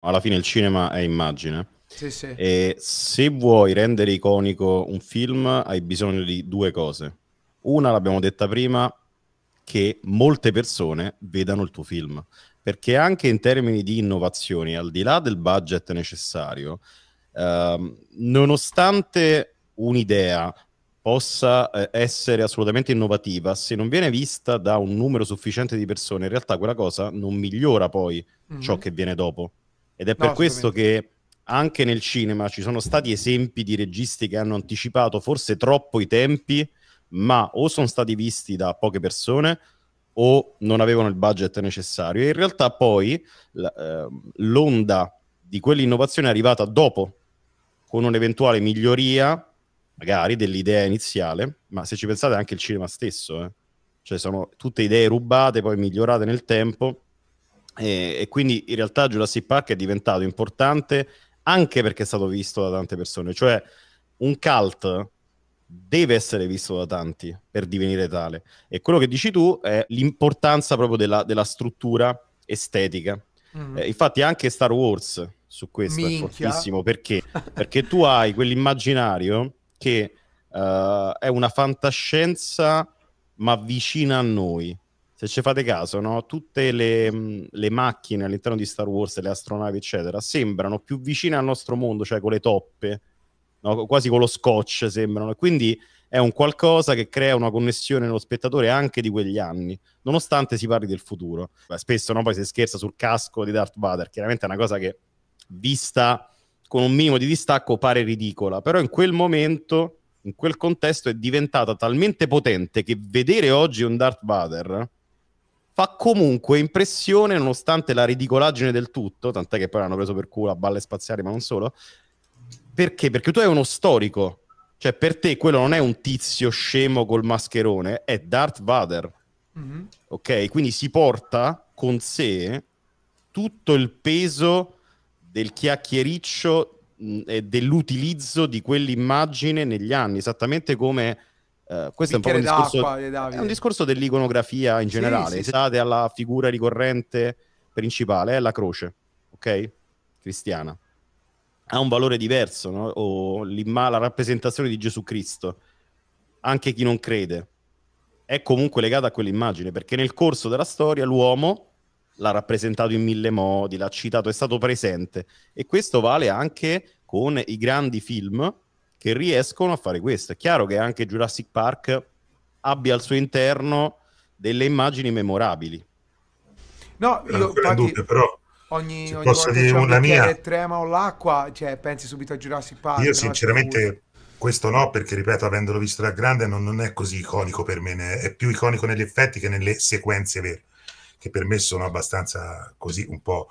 alla fine il cinema è immagine. Sì, sì. E se vuoi rendere iconico un film, hai bisogno di due cose. Una, l'abbiamo detta prima, che molte persone vedano il tuo film. Perché anche in termini di innovazioni, al di là del budget necessario, ehm, nonostante un'idea possa eh, essere assolutamente innovativa, se non viene vista da un numero sufficiente di persone, in realtà quella cosa non migliora poi mm-hmm. ciò che viene dopo. Ed è no, per questo che anche nel cinema ci sono stati esempi di registi che hanno anticipato forse troppo i tempi, ma o sono stati visti da poche persone o non avevano il budget necessario. E in realtà poi ehm, l'onda di quell'innovazione è arrivata dopo, con un'eventuale miglioria magari dell'idea iniziale, ma se ci pensate anche il cinema stesso, eh? cioè sono tutte idee rubate, poi migliorate nel tempo e, e quindi in realtà Jurassic Park è diventato importante anche perché è stato visto da tante persone, cioè un cult deve essere visto da tanti per divenire tale. E quello che dici tu è l'importanza proprio della, della struttura estetica. Mm. Eh, infatti anche Star Wars su questo Minchia. è fortissimo, perché? perché tu hai quell'immaginario che uh, è una fantascienza ma vicina a noi se ci fate caso, no? tutte le, mm, le, macchine all'interno di Star Wars, le astronavi, eccetera, sembrano più vicine al nostro mondo, cioè con le toppe, no? quasi con lo scotch sembrano. Quindi è un qualcosa che crea una connessione nello spettatore anche di quegli anni, nonostante si parli del futuro. Beh, spesso no? poi si scherza sul casco di Darth Vader, chiaramente è una cosa che vista con un minimo di distacco pare ridicola, però in quel momento, in quel contesto è diventata talmente potente che vedere oggi un Darth Vader fa comunque impressione, nonostante la ridicolaggine del tutto, tant'è che poi l'hanno preso per culo a balle spaziali, ma non solo. Perché? Perché tu hai uno storico. Cioè, per te quello non è un tizio scemo col mascherone, è Darth Vader. Mm-hmm. Ok? Quindi si porta con sé tutto il peso del chiacchiericcio mm, e dell'utilizzo di quell'immagine negli anni, esattamente come Uh, questo è un, po' un discorso, è un discorso dell'iconografia in generale. Sì, sì, State sì. alla figura ricorrente principale, è la croce, ok? Cristiana. Ha un valore diverso, no? O la rappresentazione di Gesù Cristo, anche chi non crede, è comunque legata a quell'immagine, perché nel corso della storia l'uomo l'ha rappresentato in mille modi, l'ha citato, è stato presente. E questo vale anche con i grandi film che riescono a fare questo. È chiaro che anche Jurassic Park abbia al suo interno delle immagini memorabili. No, io non infatti, dubbio, però ogni, se ogni posso dire una mia che trema o l'acqua, cioè, pensi subito a Jurassic Park. Io sinceramente cioè, questo no, perché ripeto, avendolo visto da grande non, non è così iconico per me, è più iconico negli effetti che nelle sequenze vere che per me sono abbastanza così un po'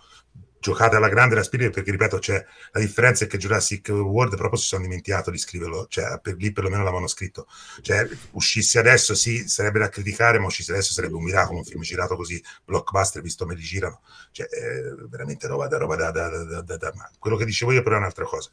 giocate alla grande la spirito perché ripeto cioè, la differenza è che Jurassic World proprio si sono dimenticato di scriverlo cioè per, lì perlomeno l'avevano scritto cioè uscisse adesso sì sarebbe da criticare ma uscisse adesso sarebbe un miracolo un film girato così blockbuster visto come li girano cioè eh, veramente roba da roba da, da, da, da, da. quello che dicevo io però è un'altra cosa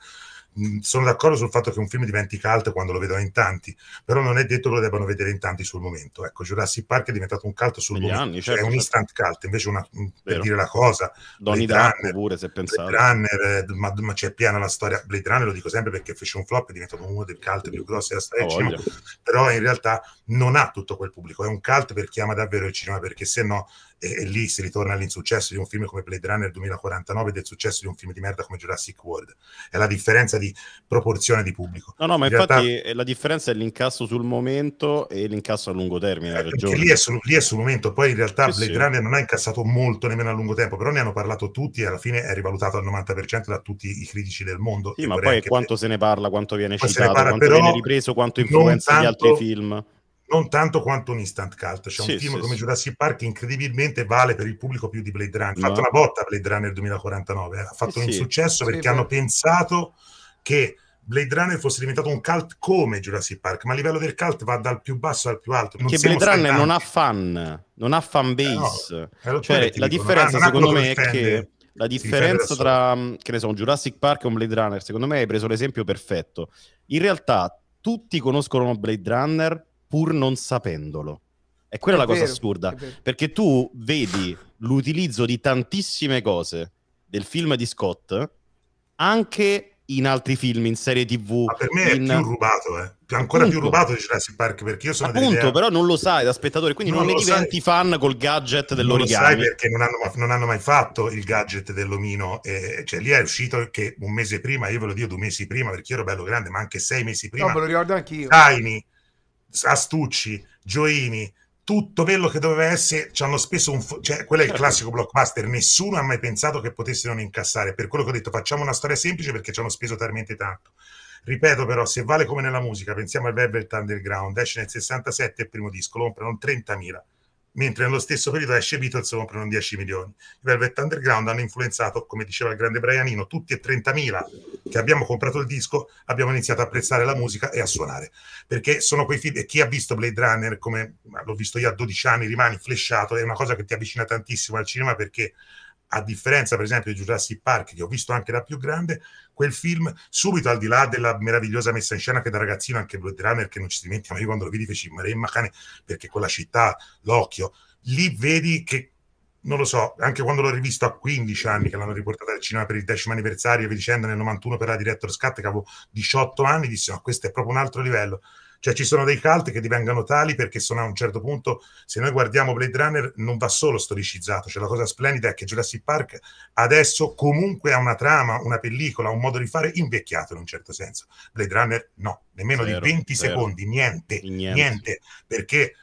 Mm, sono d'accordo sul fatto che un film diventi cult quando lo vedono in tanti, però non è detto che lo debbano vedere in tanti sul momento. Ecco, Jurassic Park è diventato un cult sul Negli momento, anni, cioè, certo, è un certo. instant cult, invece una, mm, per dire la cosa, Donnie Darko pure se pensate. Blade Runner, eh, ma, ma c'è piena la storia, Blade Runner lo dico sempre perché fece un flop, è diventato uno dei cult più grossi della storia del cinema, però in realtà non ha tutto quel pubblico, è un cult per chi ama davvero il cinema, perché se no e, e lì si ritorna all'insuccesso di un film come Blade Runner 2049 del successo di un film di merda come Jurassic World. È la differenza di proporzione di pubblico. No, no, ma In infatti realtà... Eh, la differenza è l'incasso sul momento e l'incasso a lungo termine. Eh, perché lì è, sul, lì è, sul, momento, poi in realtà sì, Blade sì. Runner non ha incassato molto nemmeno a lungo tempo, però ne hanno parlato tutti e alla fine è rivalutato al 90% da tutti i critici del mondo. Sì, ma poi quanto per... se ne parla, quanto viene poi citato, quanto però, viene ripreso, quanto influenza tanto... gli altri film non tanto quanto un instant cult. C'è cioè un film sì, come sì. Jurassic Park che incredibilmente vale per il pubblico più di Blade Runner. Ha no. fatto una botta Blade Runner 2049, eh. ha fatto un insuccesso perché hanno pensato che Blade Runner fosse diventato un cult come Jurassic Park, ma a livello del cult va dal più basso al più alto. Non Blade Runner non ha fan, non ha fan base. Eh no, cioè, la dico, differenza secondo me è che la differenza tra che ne so, un Jurassic Park e un Blade Runner, secondo me hai preso l'esempio perfetto. In realtà tutti conoscono Blade Runner pur non sapendolo. E quella è la vero, cosa assurda, perché tu vedi l'utilizzo di tantissime cose del film di Scott anche in altri film, in serie TV. Ma per me in... è più rubato, eh. Più, ancora Appunto. più rubato di Jurassic Park perché io sono Appunto, però non lo sai da spettatore, quindi non, non ne diventi sai. fan col gadget dell'origami. Non lo sai perché non hanno, non hanno mai fatto il gadget dell'omino, eh, cioè lì è uscito che un mese prima, io ve lo dico due mesi prima perché io ero bello grande, ma anche sei mesi prima. No, me lo ricordo anch'io. Tiny Astucci, Gioini, tutto quello che doveva essere, ci hanno speso un... Fo- cioè, quello è il certo. classico blockbuster, nessuno ha mai pensato che potesse non incassare, per quello che ho detto facciamo una storia semplice perché ci hanno speso talmente tanto. Ripeto però, se vale come nella musica, pensiamo al Velvet Underground, esce nel 67 il primo disco, lo comprano 30.000 mentre nello stesso periodo esce Beatles comprano 10 milioni. I Velvet Underground hanno influenzato, come diceva il grande Brianino, tutti e 30.000 che abbiamo comprato il disco, abbiamo iniziato a apprezzare la musica e a suonare, perché sono quei film, e chi ha visto Blade Runner, come l'ho visto io a 12 anni, rimani flesciato, è una cosa che ti avvicina tantissimo al cinema perché a differenza per esempio di Jurassic Park, che ho visto anche da più grande, quel film, subito al di là della meravigliosa messa in scena che da ragazzino anche Blade Runner, che non ci dimentichiamo, io quando lo vedi feci Maremma cane, perché quella città, l'occhio, lì vedi che non lo so, anche quando l'ho rivisto a 15 anni, che l'hanno riportata al cinema per il decimo anniversario, vi dicendo nel 91 per la Director Scat, che avevo 18 anni, dissi: No, questo è proprio un altro livello. Cioè ci sono dei cult che divengano tali perché sono a un certo punto, se noi guardiamo Blade Runner, non va solo storicizzato, cioè la cosa splendida è che Jurassic Park adesso comunque ha una trama, una pellicola, un modo di fare invecchiato in un certo senso. Blade Runner no, nemmeno zero, di 20 zero. secondi, niente, niente, niente, perché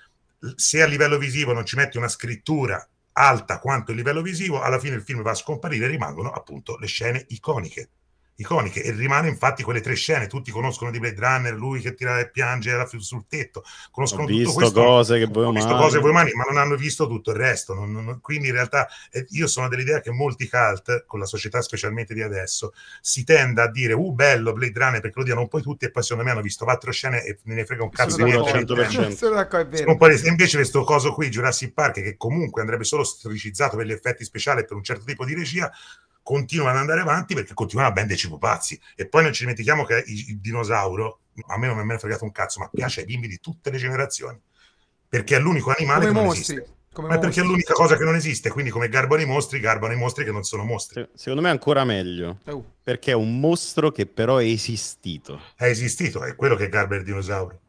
se a livello visivo non ci metti una scrittura alta quanto il livello visivo, alla fine il film va a scomparire e rimangono appunto le scene iconiche iconiche e rimane infatti quelle tre scene tutti conoscono di Blade Runner lui che tira e piange sul tetto conoscono ho visto tutto questo cose che voi visto mani. cose voi mani ma non hanno visto tutto il resto non, non, quindi in realtà eh, io sono dell'idea che molti cult con la società specialmente di adesso si tenda a dire uh bello Blade Runner perché lo diano un po' tutti e poi secondo me hanno visto quattro scene e me ne frega un cazzo sono di niente 100%. invece questo coso qui Jurassic Park che comunque andrebbe solo storicizzato per gli effetti speciali per un certo tipo di regia continua ad andare avanti perché continuava a venderci pupazzi. E poi non ci dimentichiamo che il dinosauro, a me non mi è mai fregato un cazzo, ma piace ai bimbi di tutte le generazioni, perché è l'unico animale Come che mostri. non esiste. Come ma mostri. perché è l'unica cosa che non esiste, quindi come garbano i mostri, garbano i mostri che non sono mostri. Secondo me è ancora meglio, oh. perché è un mostro che però è esistito. È esistito, è quello che garba il dinosauro.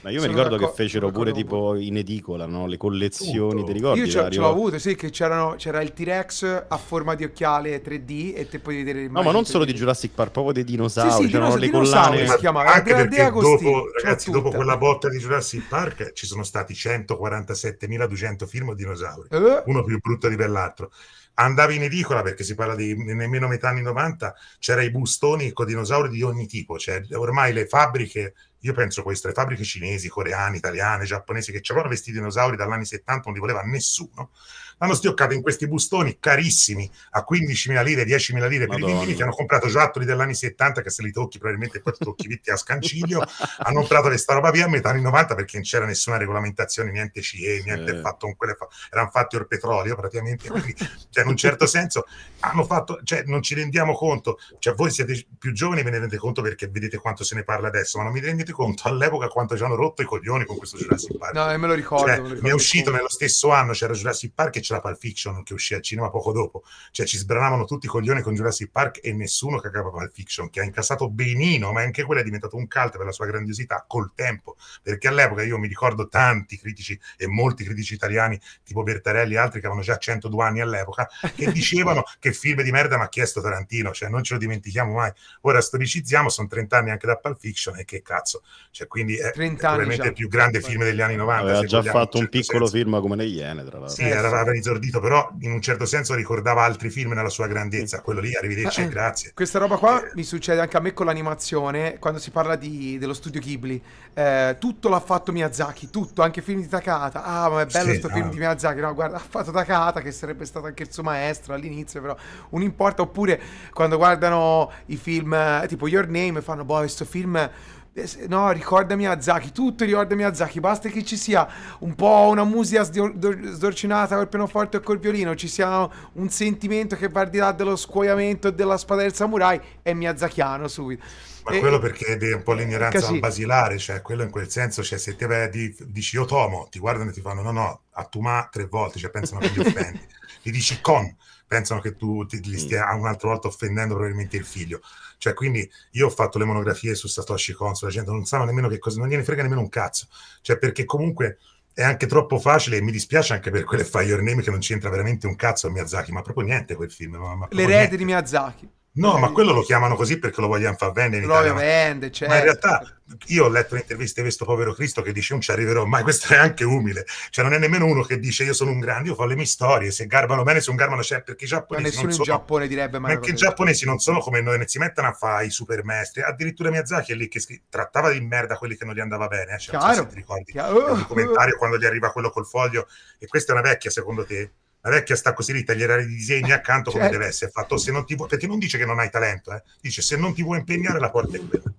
Ma io mi ricordo che fecero pure tipo in edicola, no? Le collezioni, Tutto. ti ricordi? Io ce, l'ho avuto, sì, che c'era il T-Rex a forma di occhiale 3D e te puoi vedere No, ma non solo di Jurassic Park, proprio dei dinosauri, sì, sì, c'erano le collane. Si chiamava anche Andrea perché dopo, ragazzi, dopo quella botta di Jurassic Park ci sono stati 147.200 film di dinosauri, eh? uno più brutto di quell'altro andava in edicola perché si parla di nemmeno metà anni 90 c'era i bustoni con dinosauri di ogni tipo cioè ormai le fabbriche io penso queste le fabbriche cinesi, coreane, italiane, giapponesi che c'erano vestiti dinosauri dall'anni 70 non li voleva nessuno l'hanno stioccato in questi bustoni carissimi a 15.000 lire, 10.000 lire Madonna. per i bambini che hanno comprato giocattoli degli anni 70 che se li tocchi probabilmente poi tocchi vitti a scanciglio, hanno comprato questa roba via a metà anni 90 perché non c'era nessuna regolamentazione, niente CE, niente eh. fatto con quelle, fa- erano fatti or petrolio praticamente, quindi cioè, in un certo senso hanno fatto, cioè, non ci rendiamo conto, cioè voi siete più giovani ve ne rendete conto perché vedete quanto se ne parla adesso, ma non vi rendete conto all'epoca quanto ci hanno rotto i coglioni con questo Jurassic Park. No, me lo ricordo. Cioè, me lo ricordo mi è uscito nello stesso anno, c'era Jurassic Park e fece la Pulp Fiction che uscì al cinema poco dopo. Cioè ci sbranavano tutti i coglioni con Jurassic Park e nessuno cagava Pulp Fiction, che ha incassato benino, ma anche quella è diventata un cult per la sua grandiosità col tempo. Perché all'epoca io mi ricordo tanti critici e molti critici italiani, tipo Bertarelli e altri, che avevano già 102 anni all'epoca, che dicevano che film di merda mi ha chiesto Tarantino, cioè non ce lo dimentichiamo mai. Ora storicizziamo, sono 30 anni anche da Pulp Fiction e che cazzo. Cioè, quindi è, è probabilmente il più grande film degli anni 90. Aveva già vogliamo, fatto un certo piccolo senso. film come negli Iene, tra l'altro. Sì, era, eh sono esordito, però in un certo senso ricordava altri film nella sua grandezza. Quello lì, arrivederci, eh, eh, grazie. Questa roba qua eh. mi succede anche a me con l'animazione, quando si parla di, dello studio Ghibli. Eh, tutto l'ha fatto Miyazaki, tutto, anche film di Takata. Ah, ma è bello questo sì, no. film di Miyazaki. No, guarda, ha fatto Takata, che sarebbe stato anche il suo maestro all'inizio, però non importa. Oppure quando guardano i film eh, tipo Your Name, fanno, boh, questo film eh, no, ricorda Miyazaki, tutto ricorda Miyazaki, basta che ci sia un po' una musica sdorcinata col pianoforte e col violino, ci sia un sentimento che va al di là dello scuoiamento e della spada del samurai, è Miyazakiano subito. Ma e, quello perché è un po' l'ignoranza basilare, cioè quello in quel senso, cioè se ti di, dici io tomo, ti guardano e ti fanno no no, a tu ma tre volte, cioè pensano che gli offendi, gli dici con, pensano che tu ti, li mm. stia un'altra volta offendendo probabilmente il figlio. Cioè, quindi io ho fatto le monografie su Satoshi Konso, la gente non sa nemmeno che cosa, non gliene frega nemmeno un cazzo. Cioè, perché comunque è anche troppo facile e mi dispiace anche per quelle Fire Name che non c'entra veramente un cazzo a Miyazaki, ma proprio niente quel film. Ma, ma L'erede di Miyazaki. No, ma quello lo chiamano così perché lo vogliono far vendere in lo Italia. Lo vende, certo. Ma in realtà certo. io ho letto interviste interviste questo povero Cristo che dice non ci arriverò mai, questo è anche umile. Cioè non è nemmeno uno che dice io sono un grande, io fa le mie storie, se garbano bene, se non garbano c'è, perché i giapponesi ma nessuno non sono... in Giappone direbbe mai. Perché i giapponesi non sono come noi, ne si mettono a fare i supermestri. Addirittura Miyazaki è lì che scri... trattava di merda quelli che non gli andava bene. Eh? Cioè, Chiaro. So ti ricordi il oh, commentario quando gli arriva quello col foglio. E questa è una vecchia secondo te? la vecchia sta così lì, taglierà i disegni accanto come certo. deve essere fatto, se non ti vuoi, perché non dice che non hai talento, eh? dice se non ti vuoi impegnare la porta è quella.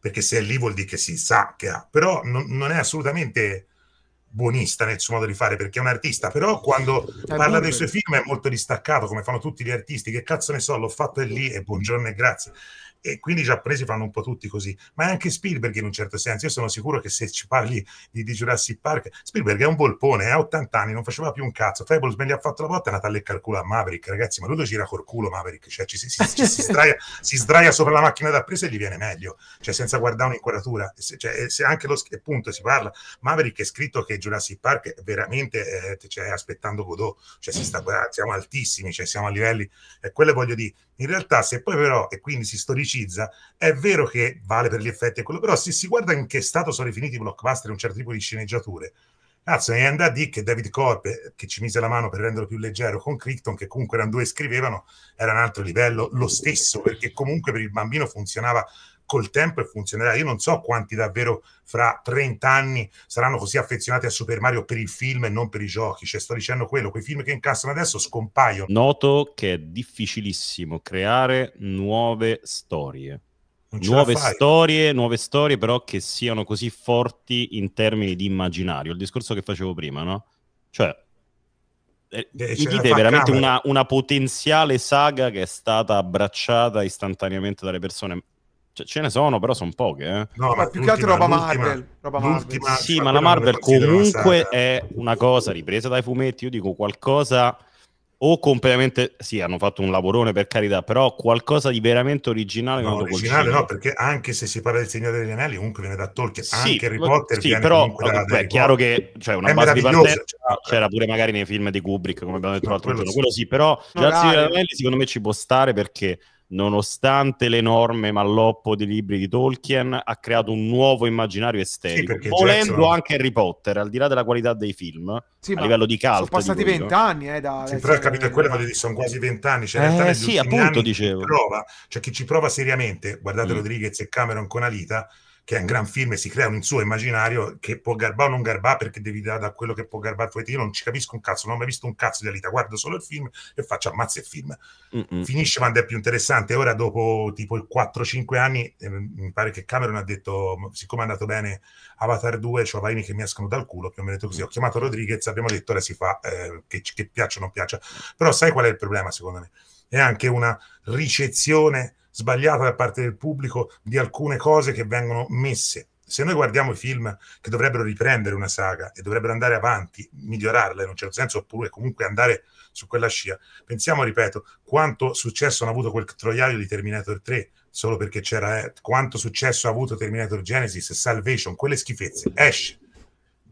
Perché se è lì vuol dire che si sa che ha, però non, non è assolutamente buonista nel suo modo di fare perché è un artista, però quando è cioè, parla dei suoi film è molto distaccato come fanno tutti gli artisti, che cazzo ne so, l'ho fatto e lì e buongiorno e grazie e quindi i giapponesi fanno un po' tutti così, ma è anche Spielberg in un certo senso, io sono sicuro che se ci parli di, di Jurassic Park, Spielberg è un volpone, ha 80 anni, non faceva più un cazzo, Fables me li ha fatto la botta, è nata a leccare culo a Maverick, ragazzi, ma lui lo gira col culo Maverick, cioè ci, si, si, ci, si, sdraia, si, sdraia, sopra la macchina da presa e gli viene meglio, cioè senza guardare un'inquadratura, cioè, se anche lo appunto si parla, Maverick è scritto che Jurassic Park è veramente eh, cioè, aspettando Godot, cioè si sta, siamo altissimi, cioè siamo a livelli, e eh, quello voglio dire, in realtà, se poi però, e quindi si storicizza, è vero che vale per gli effetti e quello, però se si guarda in che stato sono rifiniti i blockbuster e un certo tipo di sceneggiature, cazzo, è andato lì che David Corp, che ci mise la mano per renderlo più leggero, con Crichton, che comunque erano due scrivevano, era un altro livello, lo stesso, perché comunque per il bambino funzionava col tempo e funzionerà. Io non so quanti davvero fra 30 anni saranno così affezionati a Super Mario per il film e non per i giochi. Cioè, sto dicendo quello, quei film che incassano adesso scompaiono. Noto che è difficilissimo creare nuove storie. Nuove storie, nuove storie, però che siano così forti in termini di immaginario. Il discorso che facevo prima, no? Cioè, Mi eh, eh, cioè, Dite veramente una, una, potenziale saga che è stata abbracciata istantaneamente dalle persone. Cioè, ce ne sono, però sono poche. Eh. No, ma più che altro roba Marvel. Roba Marvel. Sì, ma la Marvel comunque è una cosa ripresa dai fumetti. Io dico qualcosa o completamente sì, hanno fatto un lavorone per carità, però qualcosa di veramente originale. No, originale no, perché anche se si parla del Signore degli Anelli, comunque viene da Tolkien, sì, anche Harry Potter sì, viene però, comunque da, beh, è chiaro che cioè, una è base di partenza cioè, c'era pure magari nei film di Kubrick, come abbiamo detto no, l'altro quello giorno, sì. quello sì, però no, già degli Anelli secondo me ci può stare perché nonostante l'enorme malloppo di libri di Tolkien, ha creato un nuovo immaginario estetico, sì, volendo Jackson... anche Harry Potter, al di là della qualità dei film, sì, a livello di calcio. Sono passati vent'anni, eh, da... Sì, però hai capito, quello, voglio sono quasi vent'anni, cioè eh, sì, appunto, dicevo. Prova, cioè chi ci prova seriamente, guardate mm. Rodriguez e Cameron con Alita, che è un gran film e si crea un suo immaginario che può garbare o non garbare perché devi dare da quello che può garbare tu io non ci capisco un cazzo non ho mai visto un cazzo di Alita guardo solo il film e faccio ammazza il film Mm-mm. finisce quando è più interessante ora dopo tipo 4-5 anni eh, mi pare che Cameron ha detto siccome è andato bene Avatar 2 cioè vaini che mi escono dal culo più o meno così mm. ho chiamato Rodriguez abbiamo detto ora si fa eh, che, che piaccia o non piaccia però sai qual è il problema secondo me è anche una ricezione sbagliata da parte del pubblico di alcune cose che vengono messe. Se noi guardiamo i film che dovrebbero riprendere una saga e dovrebbero andare avanti, migliorarla in un certo senso, oppure comunque andare su quella scia, pensiamo, ripeto, quanto successo hanno avuto quel troiaio di Terminator 3, solo perché c'era eh, quanto successo ha avuto Terminator Genesis, Salvation, quelle schifezze. Esce,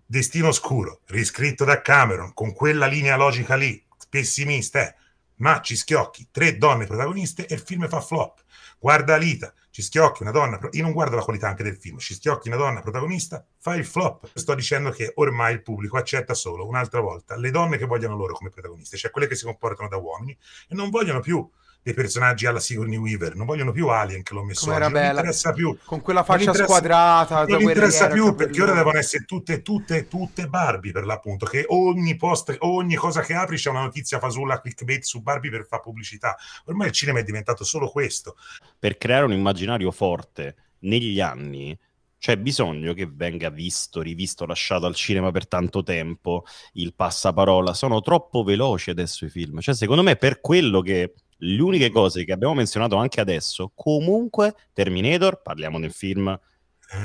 Destino Oscuro, riscritto da Cameron, con quella linea logica lì, pessimista, eh ma ci schiocchi tre donne protagoniste e il film fa flop. Guarda Alita, ci schiocchi una donna, io non guardo la qualità anche del film, ci schiocchi una donna protagonista, fa il flop. Sto dicendo che ormai il pubblico accetta solo, un'altra volta, le donne che vogliono loro come protagoniste, cioè quelle che si comportano da uomini e non vogliono più dei personaggi alla Sigourney Weaver, non vogliono più Alien che l'ho messo Com'era oggi, non bella. interessa più. Con quella faccia non squadrata. Non mi interessa più perché ora devono essere tutte, tutte, tutte Barbie per l'appunto, che ogni post, ogni cosa che apri c'è una notizia fasulla clickbait su Barbie per fare pubblicità. Ormai il cinema è diventato solo questo. Per creare un immaginario forte negli anni c'è bisogno che venga visto, rivisto, lasciato al cinema per tanto tempo, il passaparola, sono troppo veloci adesso i film, cioè secondo me per quello che le uniche cose che abbiamo menzionato anche adesso, comunque Terminator, parliamo del film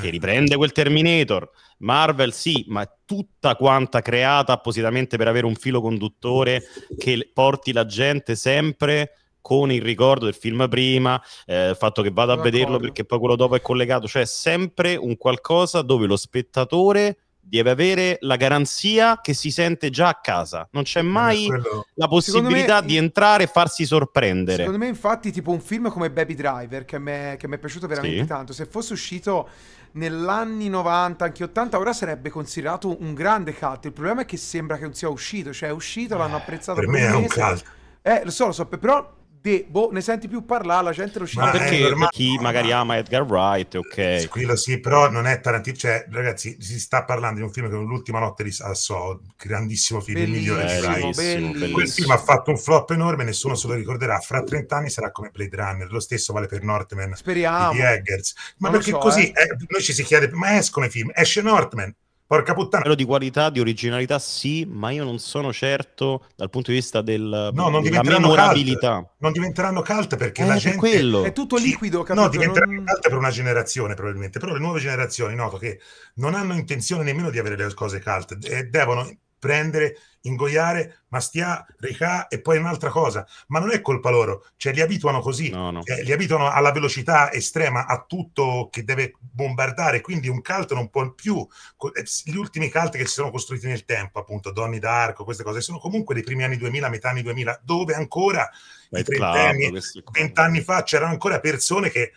che riprende quel Terminator, Marvel sì, ma tutta quanta creata appositamente per avere un filo conduttore che porti la gente sempre con il ricordo del film prima, eh, il fatto che vada a vederlo perché poi quello dopo è collegato, cioè sempre un qualcosa dove lo spettatore deve avere la garanzia che si sente già a casa. Non c'è eh, mai quello... la possibilità me, di entrare e farsi sorprendere. Secondo me, infatti, tipo un film come Baby Driver, che, mi è piaciuto veramente sì. tanto, se fosse uscito nell'anni 90, anche 80, ora sarebbe considerato un grande cult. Il problema è che sembra che non sia uscito, cioè è uscito, eh, l'hanno apprezzato. per me è un mese. cult. Eh, lo so, lo so, però De, boh, ne senti più parlare, la gente lo scende. Ma eh, perché ormai... chi magari ama Edgar Wright, ok. Quello sì, però non è Tarantino, cioè ragazzi, si sta parlando di un film che è l'ultima notte di Sasso, grandissimo film, bellissimo, migliore di Wright. Bellissimo. Quel film ha fatto un flop enorme, nessuno se lo ricorderà, fra 30 anni sarà come Blade Runner, lo stesso vale per Northman Speriamo. di Eggers. Ma non perché so, così eh. Eh, noi ci si chiede, ma escono i film, esce Northman, Porca puttana. Quello di qualità, di originalità sì, ma io non sono certo dal punto di vista del, no, non della memorabilità. Cult. Non diventeranno cult perché eh, la gente... Quello. È tutto liquido, capito? No, diventeranno non... cult per una generazione probabilmente, però le nuove generazioni noto che non hanno intenzione nemmeno di avere le cose cult e devono prendere, ingoiare, mastia, ricà e poi un'altra cosa. Ma non è colpa loro, cioè li abituano così, no, no. Eh, li abituano alla velocità estrema, a tutto che deve bombardare, quindi un cult non può più, eh, gli ultimi cult che si sono costruiti nel tempo, appunto, Donny Darko, queste cose, sono comunque dei primi anni 2000, metà anni 2000, dove ancora Beh, i trentenni, vent'anni fa c'erano ancora persone che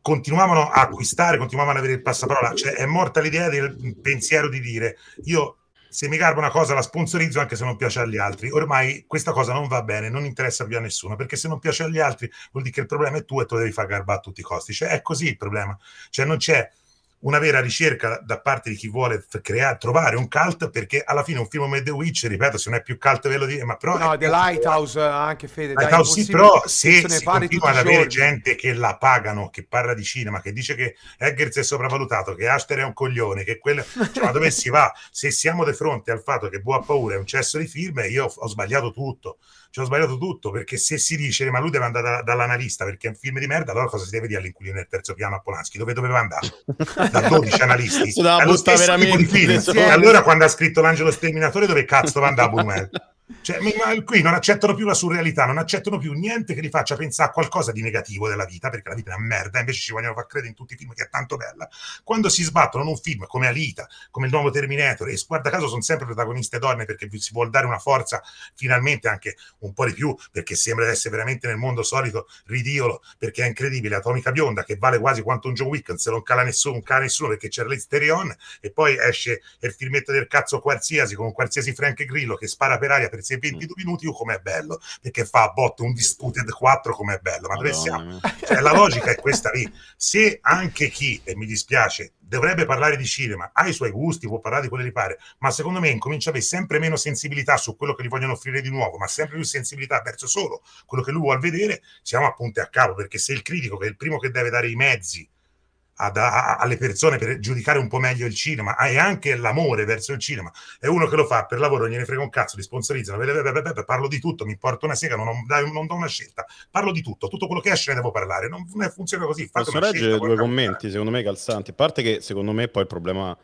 continuavano a acquistare, continuavano ad avere il passaparola, cioè è morta l'idea del pensiero di dire io se mi garba una cosa la sponsorizzo anche se non piace agli altri. Ormai questa cosa non va bene, non interessa più a nessuno, perché se non piace agli altri vuol dire che il problema è tuo e tu lo devi far garbare a tutti i costi. Cioè, è così il problema. Cioè, non c'è una vera ricerca da parte di chi vuole creare, trovare un cult, perché alla fine un film come The Witch, ripeto, se non è più cult ve lo dico, ma però... No, è... The Lighthouse eh, anche Fede. Lighthouse dai, sì, però se, se continua ad avere gente che la pagano, che parla di cinema, che dice che Eggers è sopravvalutato, che Ashter è un coglione, che quello... Cioè, ma dove si va? Se siamo di fronte al fatto che Boa Paura è un cesso di film, io ho sbagliato tutto ci ho sbagliato tutto, perché se si dice ma lui deve andare da, dall'analista perché è un film di merda, allora cosa si deve dire all'inquilino del terzo piano a Polanski? Dove doveva andare? Da 12 analisti. è lo stesso tipo di film. E allora quando ha scritto L'Angelo Sterminatore dove cazzo va andare a Buñuel? Cioè, ma qui non accettano più la surrealità, non accettano più niente che li faccia pensare a qualcosa di negativo della vita, perché la vita è una merda, invece ci vogliono far credere in tutti i film che è tanto bella. Quando si sbattono in un film come Alita, come il nuovo Terminator, e guarda caso sono sempre protagoniste donne perché si vuol dare una forza finalmente anche un po' di più, perché sembra essere veramente nel mondo solito ridicolo, perché è incredibile, Atomica Bionda, che vale quasi quanto un John Wick, non se non cala nessuno, non cala nessuno perché c'era l'Easterion, e poi esce il filmetto del cazzo qualsiasi, con qualsiasi Frank Grillo che spara per aria per se 22 mm. minuti io oh, com'è bello perché fa a botte un disputed 4 com'è bello ma dove siamo? Cioè, la logica è questa lì se anche chi e mi dispiace dovrebbe parlare di cinema ha i suoi gusti può parlare di quello che gli pare ma secondo me incomincia a avere sempre meno sensibilità su quello che gli vogliono offrire di nuovo ma sempre più sensibilità verso solo quello che lui vuole vedere siamo appunto a capo perché se il critico che è il primo che deve dare i mezzi ad, a, alle persone per giudicare un po' meglio il cinema e anche l'amore verso il cinema. È uno che lo fa per lavoro, gliene frega un cazzo, li sponsorizzano, parlo di tutto, mi porto una sega, non, ho, non, do una scelta, parlo di tutto, tutto quello che esce ne devo parlare, non, non funziona così. Posso leggere due commenti, secondo me calzanti, a parte che secondo me poi il problema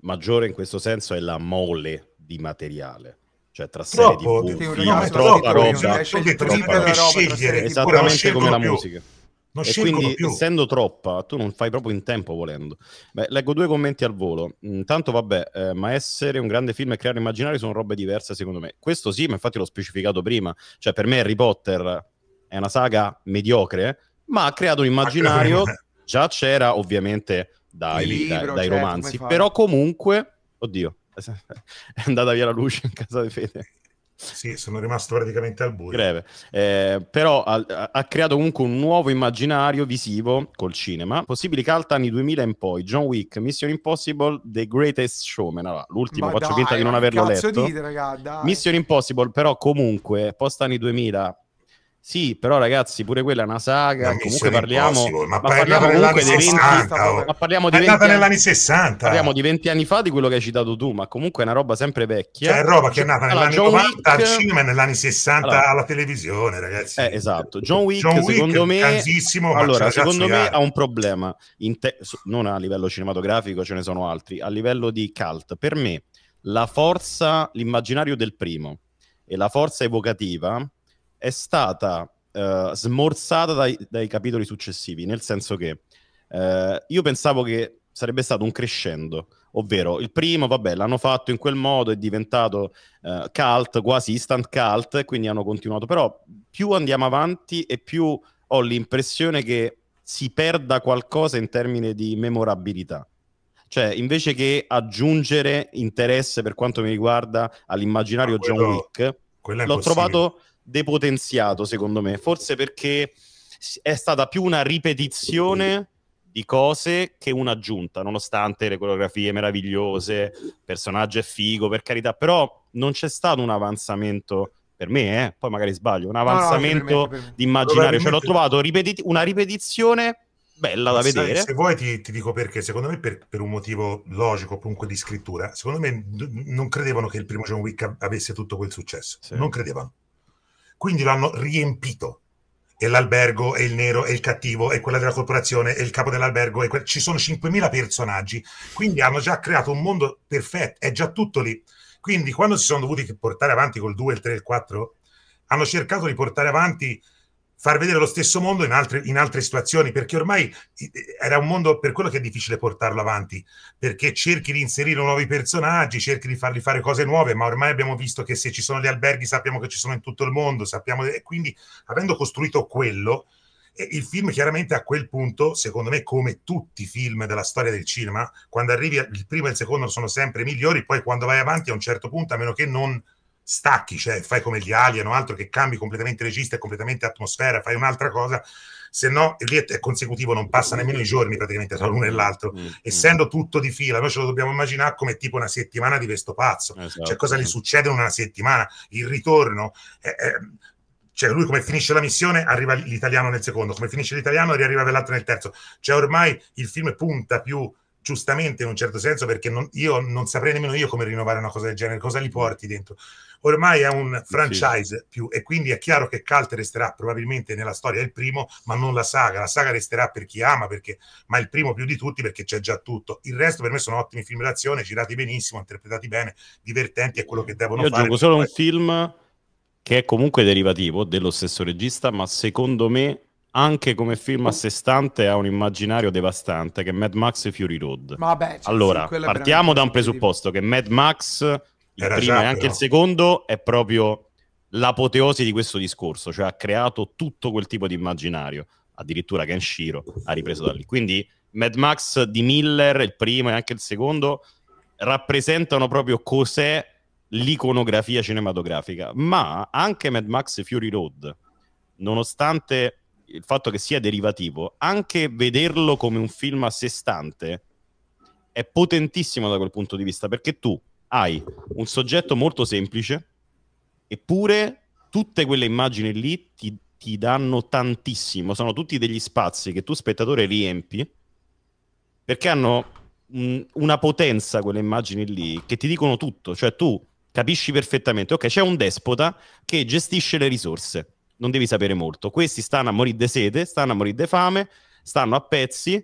maggiore in questo senso è la mole di materiale cioè tra serie troppo, TV, film, no, troppa roba, roba, roba, roba scegliere esattamente come la musica non e quindi, più. essendo troppa, tu non fai proprio in tempo volendo. Beh, leggo due commenti al volo. Intanto, vabbè, eh, ma essere un grande film e creare immaginari sono robe diverse, secondo me. Questo sì, ma infatti l'ho specificato prima. Cioè, per me Harry Potter è una saga mediocre, ma ha creato un immaginario. Già c'era, ovviamente, dai, libro, dai, dai certo, romanzi. Però comunque, oddio, è andata via la luce in casa di Fede. Sì, sono rimasto praticamente al buio. Greve. Eh, però ha, ha, creato comunque un nuovo immaginario visivo col cinema. Possibili cult anni 2000 in poi. John Wick, Mission Impossible, The Greatest Showman. Allora, l'ultimo Ma faccio dai, finta di non averlo letto. Dite, raga, Mission Impossible però comunque post anni 2000 sì, però ragazzi, pure quella è una saga. No, comunque parliamo, ma, ma parliamo, parliamo dei 20, 60, oh. ma parliamo di è 20 negli anni 60. Parliamo di 20 anni fa di quello che hai citato tu, ma comunque è una roba sempre vecchia. Cioè, è roba che è nata allora, negli anni 90 Wick... al cinema e negli anni 60 allora, alla televisione, ragazzi. Eh, esatto. John Wick, John Wick secondo me, allora, secondo me eh. ha un problema te... non a livello cinematografico, ce ne sono altri, a livello di cult. Per me la forza, l'immaginario del primo e la forza evocativa è stata uh, smorzata dai, dai, capitoli successivi, nel senso che uh, io pensavo che sarebbe stato un crescendo, ovvero il primo, vabbè, l'hanno fatto in quel modo, è diventato uh, cult, quasi instant cult, quindi hanno continuato, però più andiamo avanti e più ho l'impressione che si perda qualcosa in termini di memorabilità. Cioè, invece che aggiungere interesse per quanto mi riguarda all'immaginario quello, John Wick, l'ho trovato depotenziato, secondo me, forse perché è stata più una ripetizione di cose che un'aggiunta, nonostante le coreografie meravigliose, il personaggio è figo, per carità, però non c'è stato un avanzamento per me, eh, poi magari sbaglio, un avanzamento di immaginario, cioè l'ho trovato ripeti- una ripetizione bella da se, vedere. Se, vuoi ti, ti, dico perché, secondo me per, per, un motivo logico comunque di scrittura, secondo me non credevano che il primo John Wick avesse tutto quel successo, sì. non credevano quindi l'hanno riempito. E l'albergo, e il nero, e il cattivo, e quella della corporazione, e il capo dell'albergo. E que- ci sono 5.000 personaggi. Quindi hanno già creato un mondo perfetto. È già tutto lì. Quindi quando si sono dovuti portare avanti col 2, il 3 il 4, hanno cercato di portare avanti far vedere lo stesso mondo in altre, in altre, situazioni, perché ormai eh, era un mondo per quello che è difficile portarlo avanti, perché cerchi di inserire nuovi personaggi, cerchi di farli fare cose nuove, ma ormai abbiamo visto che se ci sono gli alberghi sappiamo che ci sono in tutto il mondo, sappiamo, e quindi avendo costruito quello, eh, il film chiaramente a quel punto, secondo me, come tutti i film della storia del cinema, quando arrivi il primo e il secondo sono sempre migliori, poi quando vai avanti a un certo punto, a meno che non stacchi, cioè fai come gli alien o altro che cambi completamente regista e completamente atmosfera, fai un'altra cosa, se no lì è consecutivo, non passa nemmeno i giorni praticamente tra l'uno e l'altro. Mm-hmm. Essendo tutto di fila, noi ce lo dobbiamo immaginare come tipo una settimana di questo pazzo, esatto. cioè cosa gli mm. succede in una settimana, il ritorno. È, eh, è, eh, cioè lui come finisce la missione arriva l'italiano nel secondo, come finisce l'italiano riarriva l'altro nel terzo. Cioè ormai il film punta più giustamente in un certo senso, perché non, io non saprei nemmeno io come rinnovare una cosa del genere, cosa li mm. porti dentro. Ormai è un franchise sì. più, e quindi è chiaro che Cult resterà probabilmente nella storia il primo, ma non la saga. La saga resterà per chi ama, perché, ma il primo più di tutti perché c'è già tutto. Il resto per me sono ottimi film d'azione, girati benissimo, interpretati bene, divertenti, è quello che devono io fare. Io gioco solo un film che è comunque derivativo dello stesso regista, ma secondo me anche come film a oh. sé stante ha un immaginario devastante che è Mad Max e Fury Road. Vabbè, cioè, allora, sì, partiamo da un presupposto che Mad Max, il Era primo e anche il secondo, è proprio l'apoteosi di questo discorso, cioè ha creato tutto quel tipo di immaginario, addirittura Kenshiro ha ripreso da lì. Quindi Mad Max di Miller, il primo e anche il secondo, rappresentano proprio cos'è l'iconografia cinematografica, ma anche Mad Max e Fury Road, nonostante il fatto che sia derivativo, anche vederlo come un film a sé stante è potentissimo da quel punto di vista, perché tu hai un soggetto molto semplice, eppure tutte quelle immagini lì ti, ti danno tantissimo, sono tutti degli spazi che tu spettatore riempi, perché hanno mh, una potenza quelle immagini lì che ti dicono tutto, cioè tu capisci perfettamente, ok, c'è un despota che gestisce le risorse non devi sapere molto. Questi stanno a morire di sete, stanno a morire di fame, stanno a pezzi.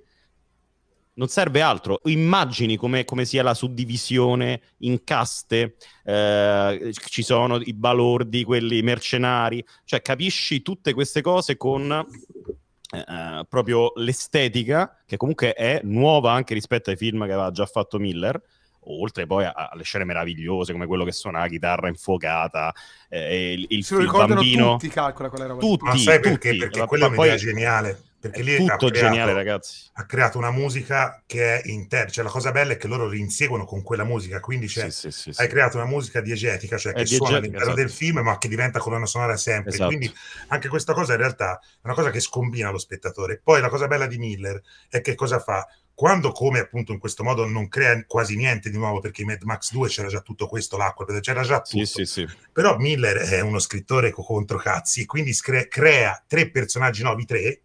Non serve altro. Immagini come, come sia la suddivisione in caste, eh, ci sono i balordi, quelli mercenari, cioè capisci tutte queste cose con eh, proprio l'estetica, che comunque è nuova anche rispetto ai film che aveva già fatto Miller oltre poi alle scene meravigliose come quello che suona la chitarra infuocata eh, il, il, il bambino tutti calcola quella roba tutti, ma sai perché? Tutti. perché Vabbè, quella è geniale perché è lì tutto creato, geniale, ragazzi. Ha creato una musica che è interna. Cioè, la cosa bella è che loro rinseguono con quella musica. Quindi cioè, sì, sì, sì, hai creato una musica diegetica, cioè è che diegetica, suona all'interno esatto. del film, ma che diventa colonna sonora sempre. Esatto. Quindi anche questa cosa in realtà è una cosa che scombina lo spettatore. Poi la cosa bella di Miller è che cosa fa? Quando, come appunto in questo modo, non crea quasi niente di nuovo, perché in Mad Max 2 c'era già tutto questo, l'acqua, c'era già tutto. Sì, sì, sì. Però Miller è uno scrittore contro cazzi, quindi crea tre personaggi nuovi, tre,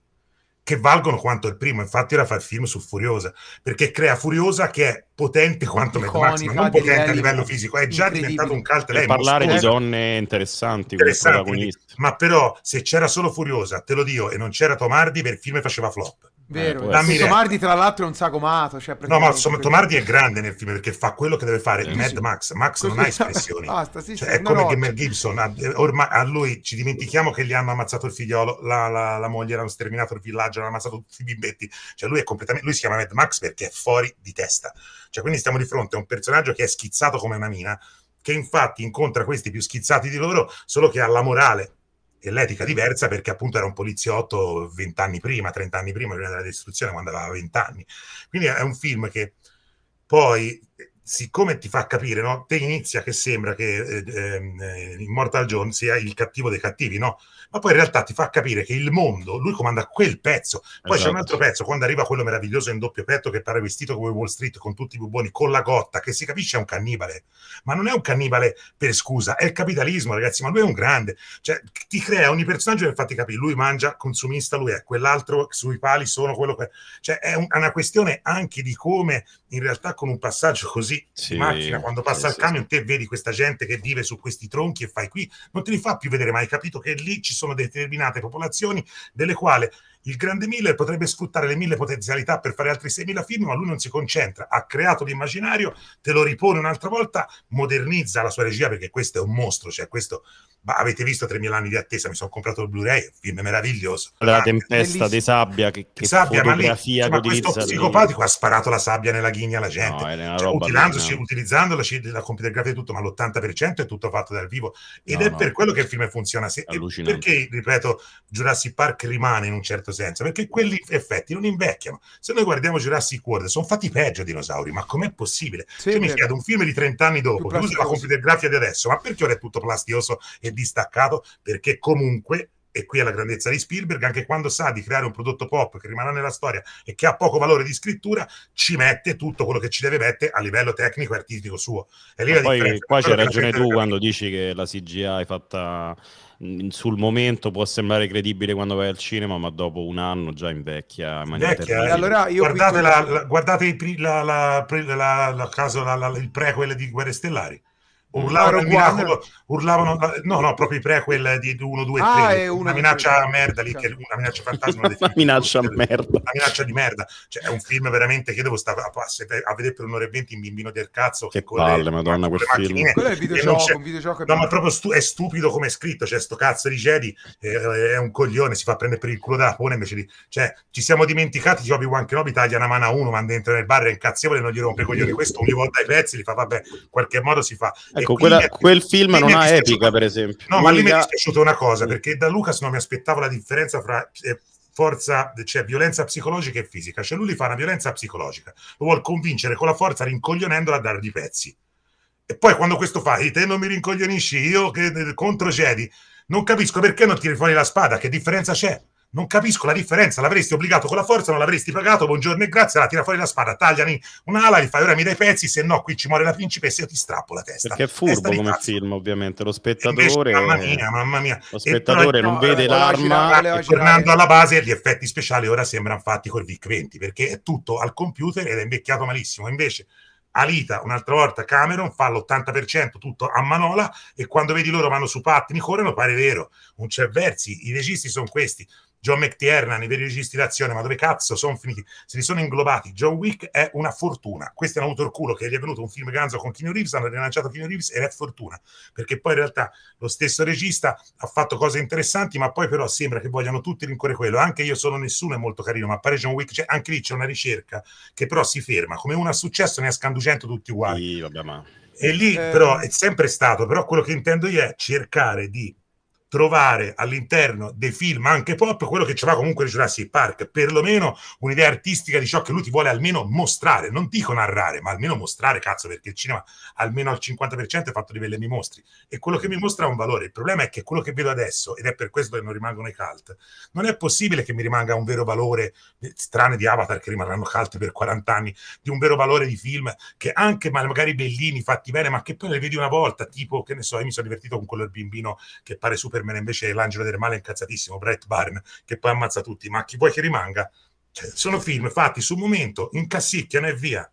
che valgono quanto il primo. Infatti, era fa il film su Furiosa perché crea Furiosa che è potente quanto Mad Max, ma non potente a livello fisico, è già diventato un cult. Lei parlare di donne interessanti, interessanti come protagoniste. Ma però, se c'era solo Furiosa, te lo dico, e non c'era Tomardi, per il film faceva flop. Vero, eh, Tomardi tra l'altro è un sacomato. Cioè no, ma insomma, Tomardi è grande nel film perché fa quello che deve fare eh, Mad sì. Max. Max Così non ha espressioni. Basta, sì, cioè, sì, è come roccia. che Mel Gibson, eh, ormai a lui ci dimentichiamo che gli hanno ammazzato il figliolo, la, la, la moglie l'hanno sterminato il villaggio, hanno ammazzato tutti i bimbetti. Cioè lui è completamente, lui si chiama Mad Max perché è fuori di testa. Cioè quindi stiamo di fronte a un personaggio che è schizzato come una mina, che infatti incontra questi più schizzati di loro, solo che ha la morale l'etica diversa perché appunto era un poliziotto vent'anni prima, trent'anni prima, prima della distruzione, quando aveva vent'anni. Quindi è un film che poi, siccome ti fa capire, no, te inizia che sembra che eh, ehm, eh, Immortal Jones sia il cattivo dei cattivi, no? ma poi in realtà ti fa capire che il mondo, lui comanda quel pezzo. Poi esatto. c'è un esatto. altro pezzo, quando arriva quello meraviglioso in doppio petto che pare vestito come Wall Street con tutti i buboni, con la cotta, che si capisce è un cannibale, ma non è un cannibale per scusa, è il capitalismo, ragazzi, ma lui è un grande. Cioè, ti crea ogni personaggio per farti capire, lui mangia, consumista, lui è quell'altro, sui pali sono quello che... Cioè, è un, una questione anche di come in realtà con un passaggio così sì, macchina, quando passa sì, il camion, sì. te vedi questa gente che vive su questi tronchi e fai qui, non te li fa più vedere, mai. capito che lì ci sono sono determinate popolazioni delle quali il grande Miller potrebbe sfruttare le mille potenzialità per fare altri 6.000 film, ma lui non si concentra. Ha creato l'immaginario, te lo ripone un'altra volta, modernizza la sua regia perché questo è un mostro. Cioè, questo, ma avete visto 3.000 anni di attesa, mi sono comprato il Blu-ray, un film meraviglioso. La ah, tempesta di sabbia, che, che sabbia, fotografia ma lì, cioè, ma Questo psicopatico lì. ha sparato la sabbia nella ghigna alla gente, no, cioè, utilizzandosi, utilizzando la, la computer grafica e tutto, ma l'80% è tutto fatto dal vivo. Ed no, è per quello che il film funziona. Se, perché, ripeto, Jurassic Park rimane in un certo senso, perché quegli effetti non invecchiano. Se noi guardiamo Jurassic World, sono fatti peggio i dinosauri, ma com'è possibile? Sì, cioè, mi chiedo, un film di 30 anni dopo, che usa la computer grafia di adesso, ma perché ora è tutto plastioso e distaccato? Perché comunque e qui è la grandezza di Spielberg, anche quando sa di creare un prodotto pop che rimarrà nella storia e che ha poco valore di scrittura, ci mette tutto quello che ci deve mettere a livello tecnico e artistico suo. E lì la poi qua c'è ragione tu quando dici che la CGI è fatta sul momento può sembrare credibile quando vai al cinema, ma dopo un anno già invecchia. In vecchia, eh, allora guardate, vi... la, la, guardate il, la, il prequel di Guerre Stellari urlavano il miracolo, urlavano, no, no, proprio i prequel di 1, 2, 3, ah, una, una minaccia a merda lì, che è una minaccia fantasma. una minaccia a merda. Una minaccia di merda. Cioè, è un film veramente che devo stare a, a, vedere per un'ora e venti in bimbino del cazzo. Che, palle, madonna, quel film. Quello è il videogioco, un videogioco. No, ma proprio stu- è stupido come è scritto, cioè sto cazzo di Jedi eh, eh è un coglione, si fa prendere per il culo da Apone invece di... Cioè, ci siamo dimenticati che Obi Wan Kenobi taglia una mano a uno, ma dentro nel bar, è incazzevole, non gli rompe i coglioni. Questo ogni volta i pezzi, li fa, vabbè, in qualche modo si fa. E eh, Ecco, quella, quel film non ha epica, per esempio. No, ma lì mi è dispiaciuta una cosa, perché da Lucas non mi aspettavo la differenza fra eh, forza, cioè violenza psicologica e fisica. Cioè lui gli fa una violenza psicologica, lo vuol convincere con la forza rincoglionendolo a dargli pezzi. E poi quando questo fa, te non mi rincoglionisci, io che eh, controcedi, non capisco perché non tiri fuori la spada, che differenza c'è? non capisco la differenza, l'avresti obbligato con la forza, non l'avresti pagato, buongiorno e grazie, la tira fuori la spada, tagliami un'ala, gli fai ora mi dai pezzi, se no qui ci muore la principessa e io ti strappo la testa. Perché è furbo come cazzo. film ovviamente, lo eh, spettatore... Invece, mamma mia, mamma mia. Lo spettatore però, non no, vede ecco, l'arma... Girare, tornando alla base, gli effetti speciali ora sembrano fatti col VIC-20, perché è tutto al computer ed è invecchiato malissimo, invece... Alita, un'altra volta Cameron fa l'80% tutto a manola e quando vedi loro vanno su pattini, corrono, pare vero, non c'è cioè, versi, i registi sono questi, John McTiernan, i veri registi d'azione, ma dove cazzo sono finiti? Se li sono inglobati. John Wick è una fortuna. Questo è un il culo che gli è venuto un film ganzo con Kino Reeves, hanno rilanciato Kino Reeves ed è fortuna, perché poi in realtà lo stesso regista ha fatto cose interessanti, ma poi però sembra che vogliano tutti rincorrere quello. Anche io sono nessuno è molto carino, ma pare John Wick, cioè, anche lì c'è una ricerca che però si ferma. Come uno ha successo ne escano 200 tutti uguali. Sì, vabbè, ma... E lì eh... però è sempre stato, però quello che intendo io è cercare di trovare all'interno dei film anche pop quello che ci va comunque di Jurassic Park, perlomeno un'idea artistica di ciò che lui ti vuole almeno mostrare, non dico narrare, ma almeno mostrare, cazzo, perché il cinema almeno al 50% è fatto di mi mostri e quello che mi mostra ha un valore. Il problema è che quello che vedo adesso, ed è per questo che non rimangono i cult, non è possibile che mi rimanga un vero valore, eh, strane di Avatar che rimarranno cult per 40 anni, di un vero valore di film che anche magari bellini, fatti bene, ma che poi le vedi una volta, tipo, che ne so, io mi sono divertito con quello del bimbino che pare super Superman invece l'angelo del male è incazzatissimo, Brett Barn, che poi ammazza tutti, ma chi vuoi che rimanga? Cioè, sono film fatti sul momento, incassicchiano e via.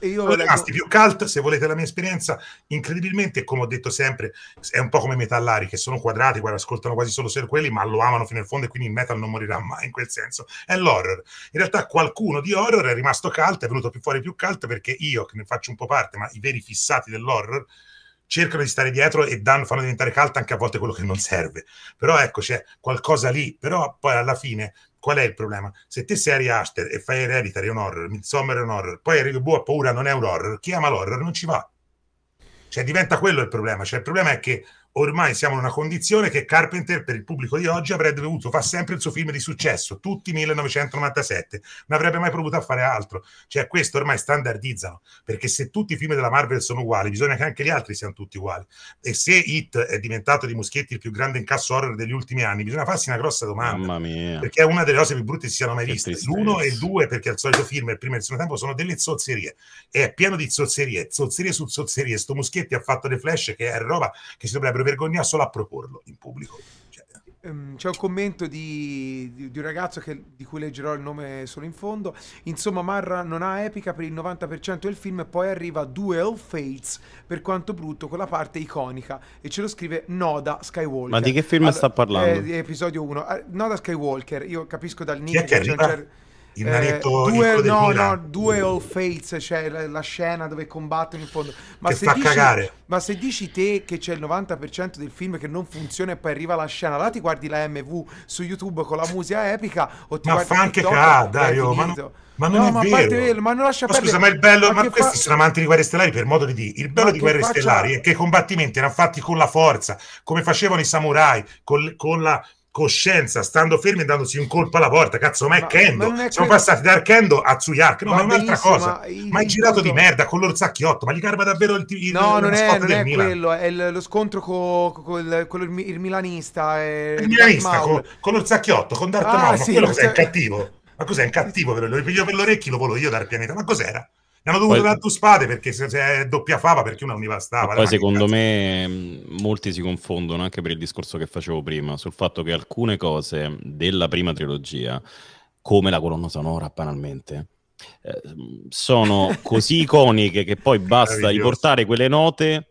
E Io sono più cult, se volete la mia esperienza, incredibilmente, come ho detto sempre, è un po' come i metallari che sono quadrati, guarda, ascoltano quasi solo se quelli, ma lo amano fino al fondo e quindi il metal non morirà mai in quel senso. È l'horror. In realtà qualcuno di horror è rimasto cult, è venuto più fuori più cult perché io, che ne faccio un po' parte, ma i veri fissati dell'horror, cercano di stare dietro e danno, fanno diventare calda anche a volte quello che non serve. Però ecco, c'è qualcosa lì, però poi alla fine qual è il problema? Se te sei Ari Aster e fai Hereditary un horror, Midsommar è un horror, poi Enrico Bua ha paura non è un horror, chi ama l'horror non ci va. Cioè diventa quello il problema, cioè il problema è che ormai siamo in una condizione che Carpenter per il pubblico di oggi avrebbe dovuto fare sempre il suo film di successo, tutti 1997, non avrebbe mai provato a fare altro, cioè questo ormai standardizzano, perché se tutti i film della Marvel sono uguali, bisogna che anche gli altri siano tutti uguali, e se Hit è diventato di Muschietti il più grande incasso horror degli ultimi anni, bisogna farsi una grossa domanda, perché è una delle cose più brutte che si siano mai che viste, tristezza. l'uno e il due perché al solito film e il primo e il secondo tempo sono delle zozzerie, e è pieno di zozzerie, zozzerie su zozzerie, sto Muschietti ha fatto le flash che è roba che si dovrebbe sarebbero vergognati solo a proporlo in pubblico. Cioè. Ehm, c'è un commento di, di, di un ragazzo che, di cui leggerò il nome solo in fondo. Insomma, Marra non ha epica per il 90% del film e poi arriva Duel Fates, per quanto brutto, con la parte iconica. E ce lo scrive Noda Skywalker. Ma di che film allora, sta parlando? Eh, episodio 1. Ah, Noda Skywalker, io capisco dal nick che c'è un certo il naretto eh, due, no, no, due All Fates, cioè la, la, scena dove combattono in fondo. Ma se, dici, ma se dici, te che c'è il 90% del film che non funziona e poi arriva la scena, là ti guardi la MV su YouTube con la musica epica o ti ma guardi fa anche TikTok, Dario, oh, ma, non, ma non no, è ma vero. Parte, ma non lascia ma perdere. scusa, ma il bello, ma, ma questi fa... sono amanti di Guerre Stellari per modo di dire, il bello di Guerre faccia... Stellari è che i combattimenti erano fatti con la forza, come facevano i samurai, con, con la coscienza, stando fermi e dandosi un colpo alla porta. Cazzo, ma è ma, Kendo. Ma è Siamo quello... passati da Arkendo a Tsuyark. No, ma, ma è un'altra cosa. Il... Ma è girato punto... di merda con l'orzacchiotto. Ma gli carba davvero il, il No, non è, non è Milan. quello. È lo scontro con co, co, co, il, milanista. E... Il milanista con, con l'orzacchiotto, con Darth ah, Maul. Ma sì, quello cos'è? È cattivo. Ma cos'è? È cattivo. Lo ripiglio per l'orecchio, lo volo io dal pianeta. Ma cos'era? hanno dovuto dare due spade perché se, se, è doppia fava perché una non mi bastava. Poi secondo me molti si confondono anche per il discorso che facevo prima sul fatto che alcune cose della prima trilogia, come la colonna sonora banalmente, eh, sono così iconiche che poi basta riportare quelle note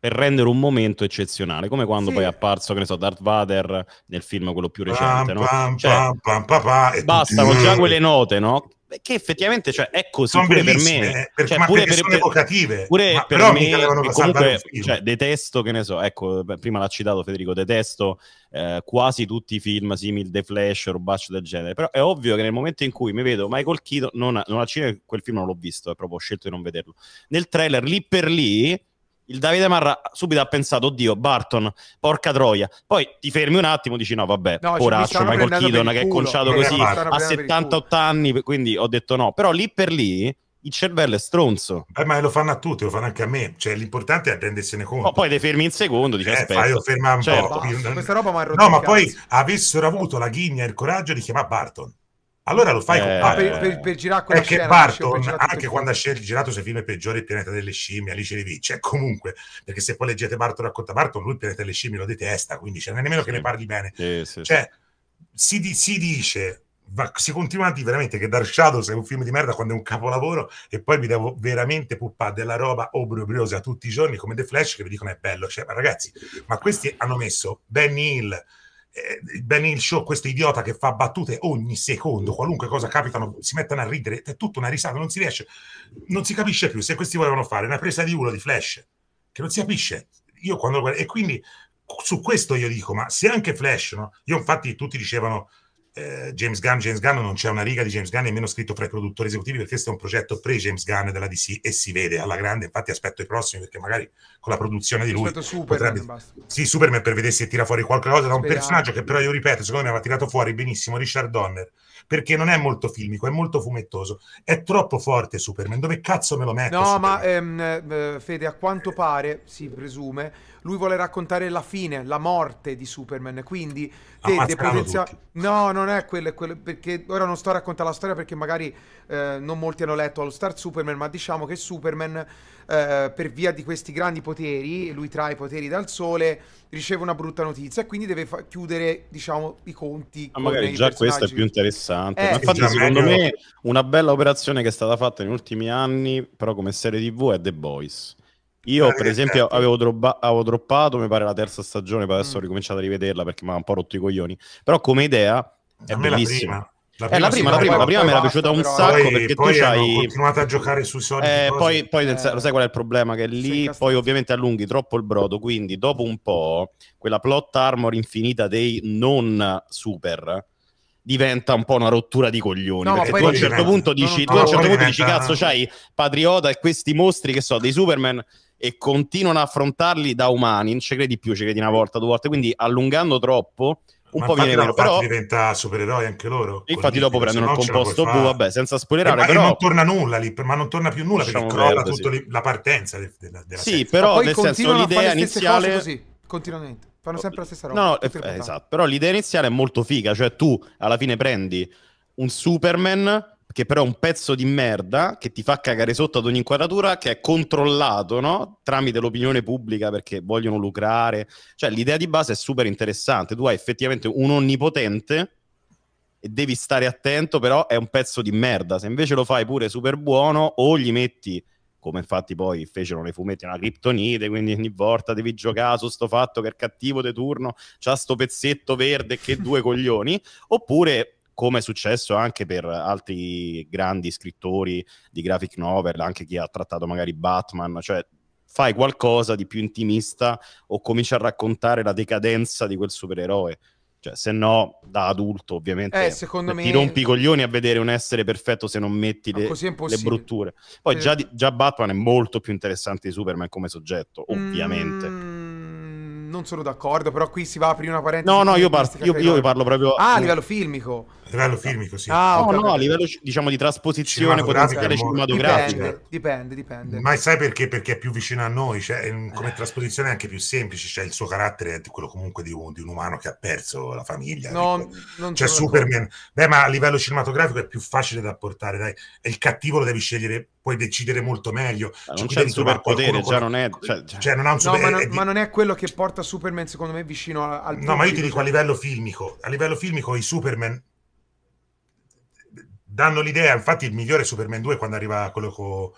per rendere un momento eccezionale, come quando sì. poi è apparso, che ne so, Darth Vader nel film quello più recente, pam, no? Pam, cioè, pam, bastano già quelle note, no? che effettivamente cioè, è così Sono pure per me eh, cioè, pure per, sono evocative pure per me comunque cioè, detesto che ne so ecco prima l'ha citato Federico detesto eh, quasi tutti i film simili The Flash o bacio del genere però è ovvio che nel momento in cui mi vedo Michael Keaton non, non al cinema quel film non l'ho visto è proprio ho scelto di non vederlo nel trailer lì per lì il Davide Marra subito ha pensato, oddio, Barton, porca troia. Poi ti fermi un attimo dici, no, vabbè, no, poraccio, Michael Keaton che è conciato così a 78 anni, quindi ho detto no. Però lì per lì il cervello è stronzo. Eh, ma lo fanno a tutti, lo fanno anche a me. Cioè, l'importante è rendersene conto. Ma oh, poi te fermi in secondo, dici, eh, aspetta. Fai, ferma un certo. po'. Bah, questa roba mi ha No, ma poi avessero avuto la ghigna e il coraggio di chiamare Barton. Allora lo fai eh, con... per, per, per, girare quella eh, scena. Barton, per anche quando ha girato se film è peggiore, Il pianeta delle scimmie, Alice di Vici, cioè, comunque, perché se poi leggete Barton racconta Barton, lui il pianeta delle scimmie lo detesta, quindi cioè, non è nemmeno sì. che ne parli bene. Sì, sì, cioè, si, si, dice, va, si continua a dire veramente che Dark Shadows è un film di merda quando è un capolavoro e poi mi devo veramente puppare della roba obbrobriosa tutti i giorni come The Flash che vi dicono è bello. Cioè, ma ragazzi, ma questi hanno messo Benny Hill, eh, ben il Show, questo idiota che fa battute ogni secondo, qualunque cosa capitano, si mettono a ridere, è tutta una risata, non si riesce, non si capisce più se questi volevano fare una presa di uno di Flash, che non si capisce. Io quando lo guardo, e quindi su questo io dico, ma se anche Flash, no? io infatti tutti dicevano eh, James Gunn, James Gunn, non c'è una riga di James Gunn nemmeno scritto fra i produttori esecutivi perché questo è un progetto pre-James Gunn della DC e si vede alla grande, infatti aspetto i prossimi perché magari con la produzione di lui Superman, potrebbe... Sì, Superman per vedere se tira fuori qualcosa da un personaggio che però io ripeto, secondo me aveva tirato fuori benissimo Richard Donner perché non è molto filmico, è molto fumettoso, è troppo forte Superman, dove cazzo me lo metto? No, Superman? ma ehm, eh, Fede, a quanto pare, si presume lui vuole raccontare la fine, la morte di Superman. Quindi te depotenziali. No, non è quello, è quello. Perché ora non sto a raccontare la storia perché magari eh, non molti hanno letto All Star Superman, ma diciamo che Superman, eh, per via di questi grandi poteri, lui trae i poteri dal sole, riceve una brutta notizia e quindi deve fa- chiudere, diciamo, i conti. Ma magari già questo è più interessante. Eh, ma infatti, esatto. secondo meglio. me, una bella operazione che è stata fatta negli ultimi anni, però come serie TV, è The Boys. Io, ah, per esempio, certo. avevo, droppa- avevo, droppato, mi pare, la terza stagione, poi adesso mm. ho ricominciato a rivederla perché mi ha un po' rotto i coglioni. Però come idea è bellissima. Eh, la prima, eh, la prima, la prima, la prima mi era piaciuta un sacco poi, perché poi tu hai continuato a giocare sui soliti. Eh, poi, poi eh. lo sai qual è il problema? Che lì poi ovviamente allunghi troppo il brodo, quindi dopo un po' quella plot armor infinita dei non super diventa un po' una rottura di coglioni. No, perché tu a un certo punto dici, no, no, tu a un certo punto dici cazzo, c'hai Patriota e questi mostri che so, dei Superman e continuano a affrontarli da umani, non ci credi più, ci credi una volta, due volte, quindi allungando troppo un Ma po' viene meno, però diventa supereroi anche loro. Infatti dopo prendono il composto bu, vabbè, senza spoilerare, ma, però non torna nulla lì, ma non torna più nulla perché crolla verde, sì. la partenza de- della, della Sì, senza. però nel senso l'idea iniziale così, continuamente fanno sempre la stessa roba. No, eh, esatto, però l'idea iniziale è molto figa, cioè tu alla fine prendi un Superman che però è un pezzo di merda che ti fa cagare sotto ad ogni inquadratura, che è controllato no? tramite l'opinione pubblica perché vogliono lucrare. Cioè, l'idea di base è super interessante. Tu hai effettivamente un onnipotente e devi stare attento, però è un pezzo di merda. Se invece lo fai pure super buono o gli metti come infatti poi fecero nei fumetti una criptonite, quindi ogni volta devi giocare su sto fatto che è cattivo di turno c'ha sto pezzetto verde che due coglioni, oppure come è successo anche per altri grandi scrittori di graphic novel, anche chi ha trattato magari Batman, cioè fai qualcosa di più intimista o cominci a raccontare la decadenza di quel supereroe. Cioè, se no, da adulto, ovviamente, eh, me... ti rompi i coglioni a vedere un essere perfetto se non metti le, ah, le brutture. Poi eh. già, già, Batman è molto più interessante di Superman come soggetto, mm, ovviamente. Mm non sono d'accordo, però qui si va a aprire una parentesi. No, no, io, par- io, io parlo proprio... Ah, a livello filmico. A livello filmico, sì. Ah, no, no, a livello diciamo di trasposizione potenziale cinematografica. Dipende, dipende, dipende, Ma sai perché? Perché è più vicino a noi, cioè, come trasposizione è anche più semplice, cioè il suo carattere è quello comunque di un, di un umano che ha perso la famiglia. No, non cioè Superman. Beh, ma a livello cinematografico è più facile da portare, dai. E il cattivo lo devi scegliere, puoi decidere molto meglio. Ma cioè, non cioè, c'è un superpotere, già non è... Cioè, cioè non ha un super... no, ma, non, di... ma non è quello che porta porta Superman secondo me vicino al... no, ma io ti dico cioè. a livello filmico, a livello filmico i Superman danno l'idea, infatti il migliore Superman 2 quando arriva quello con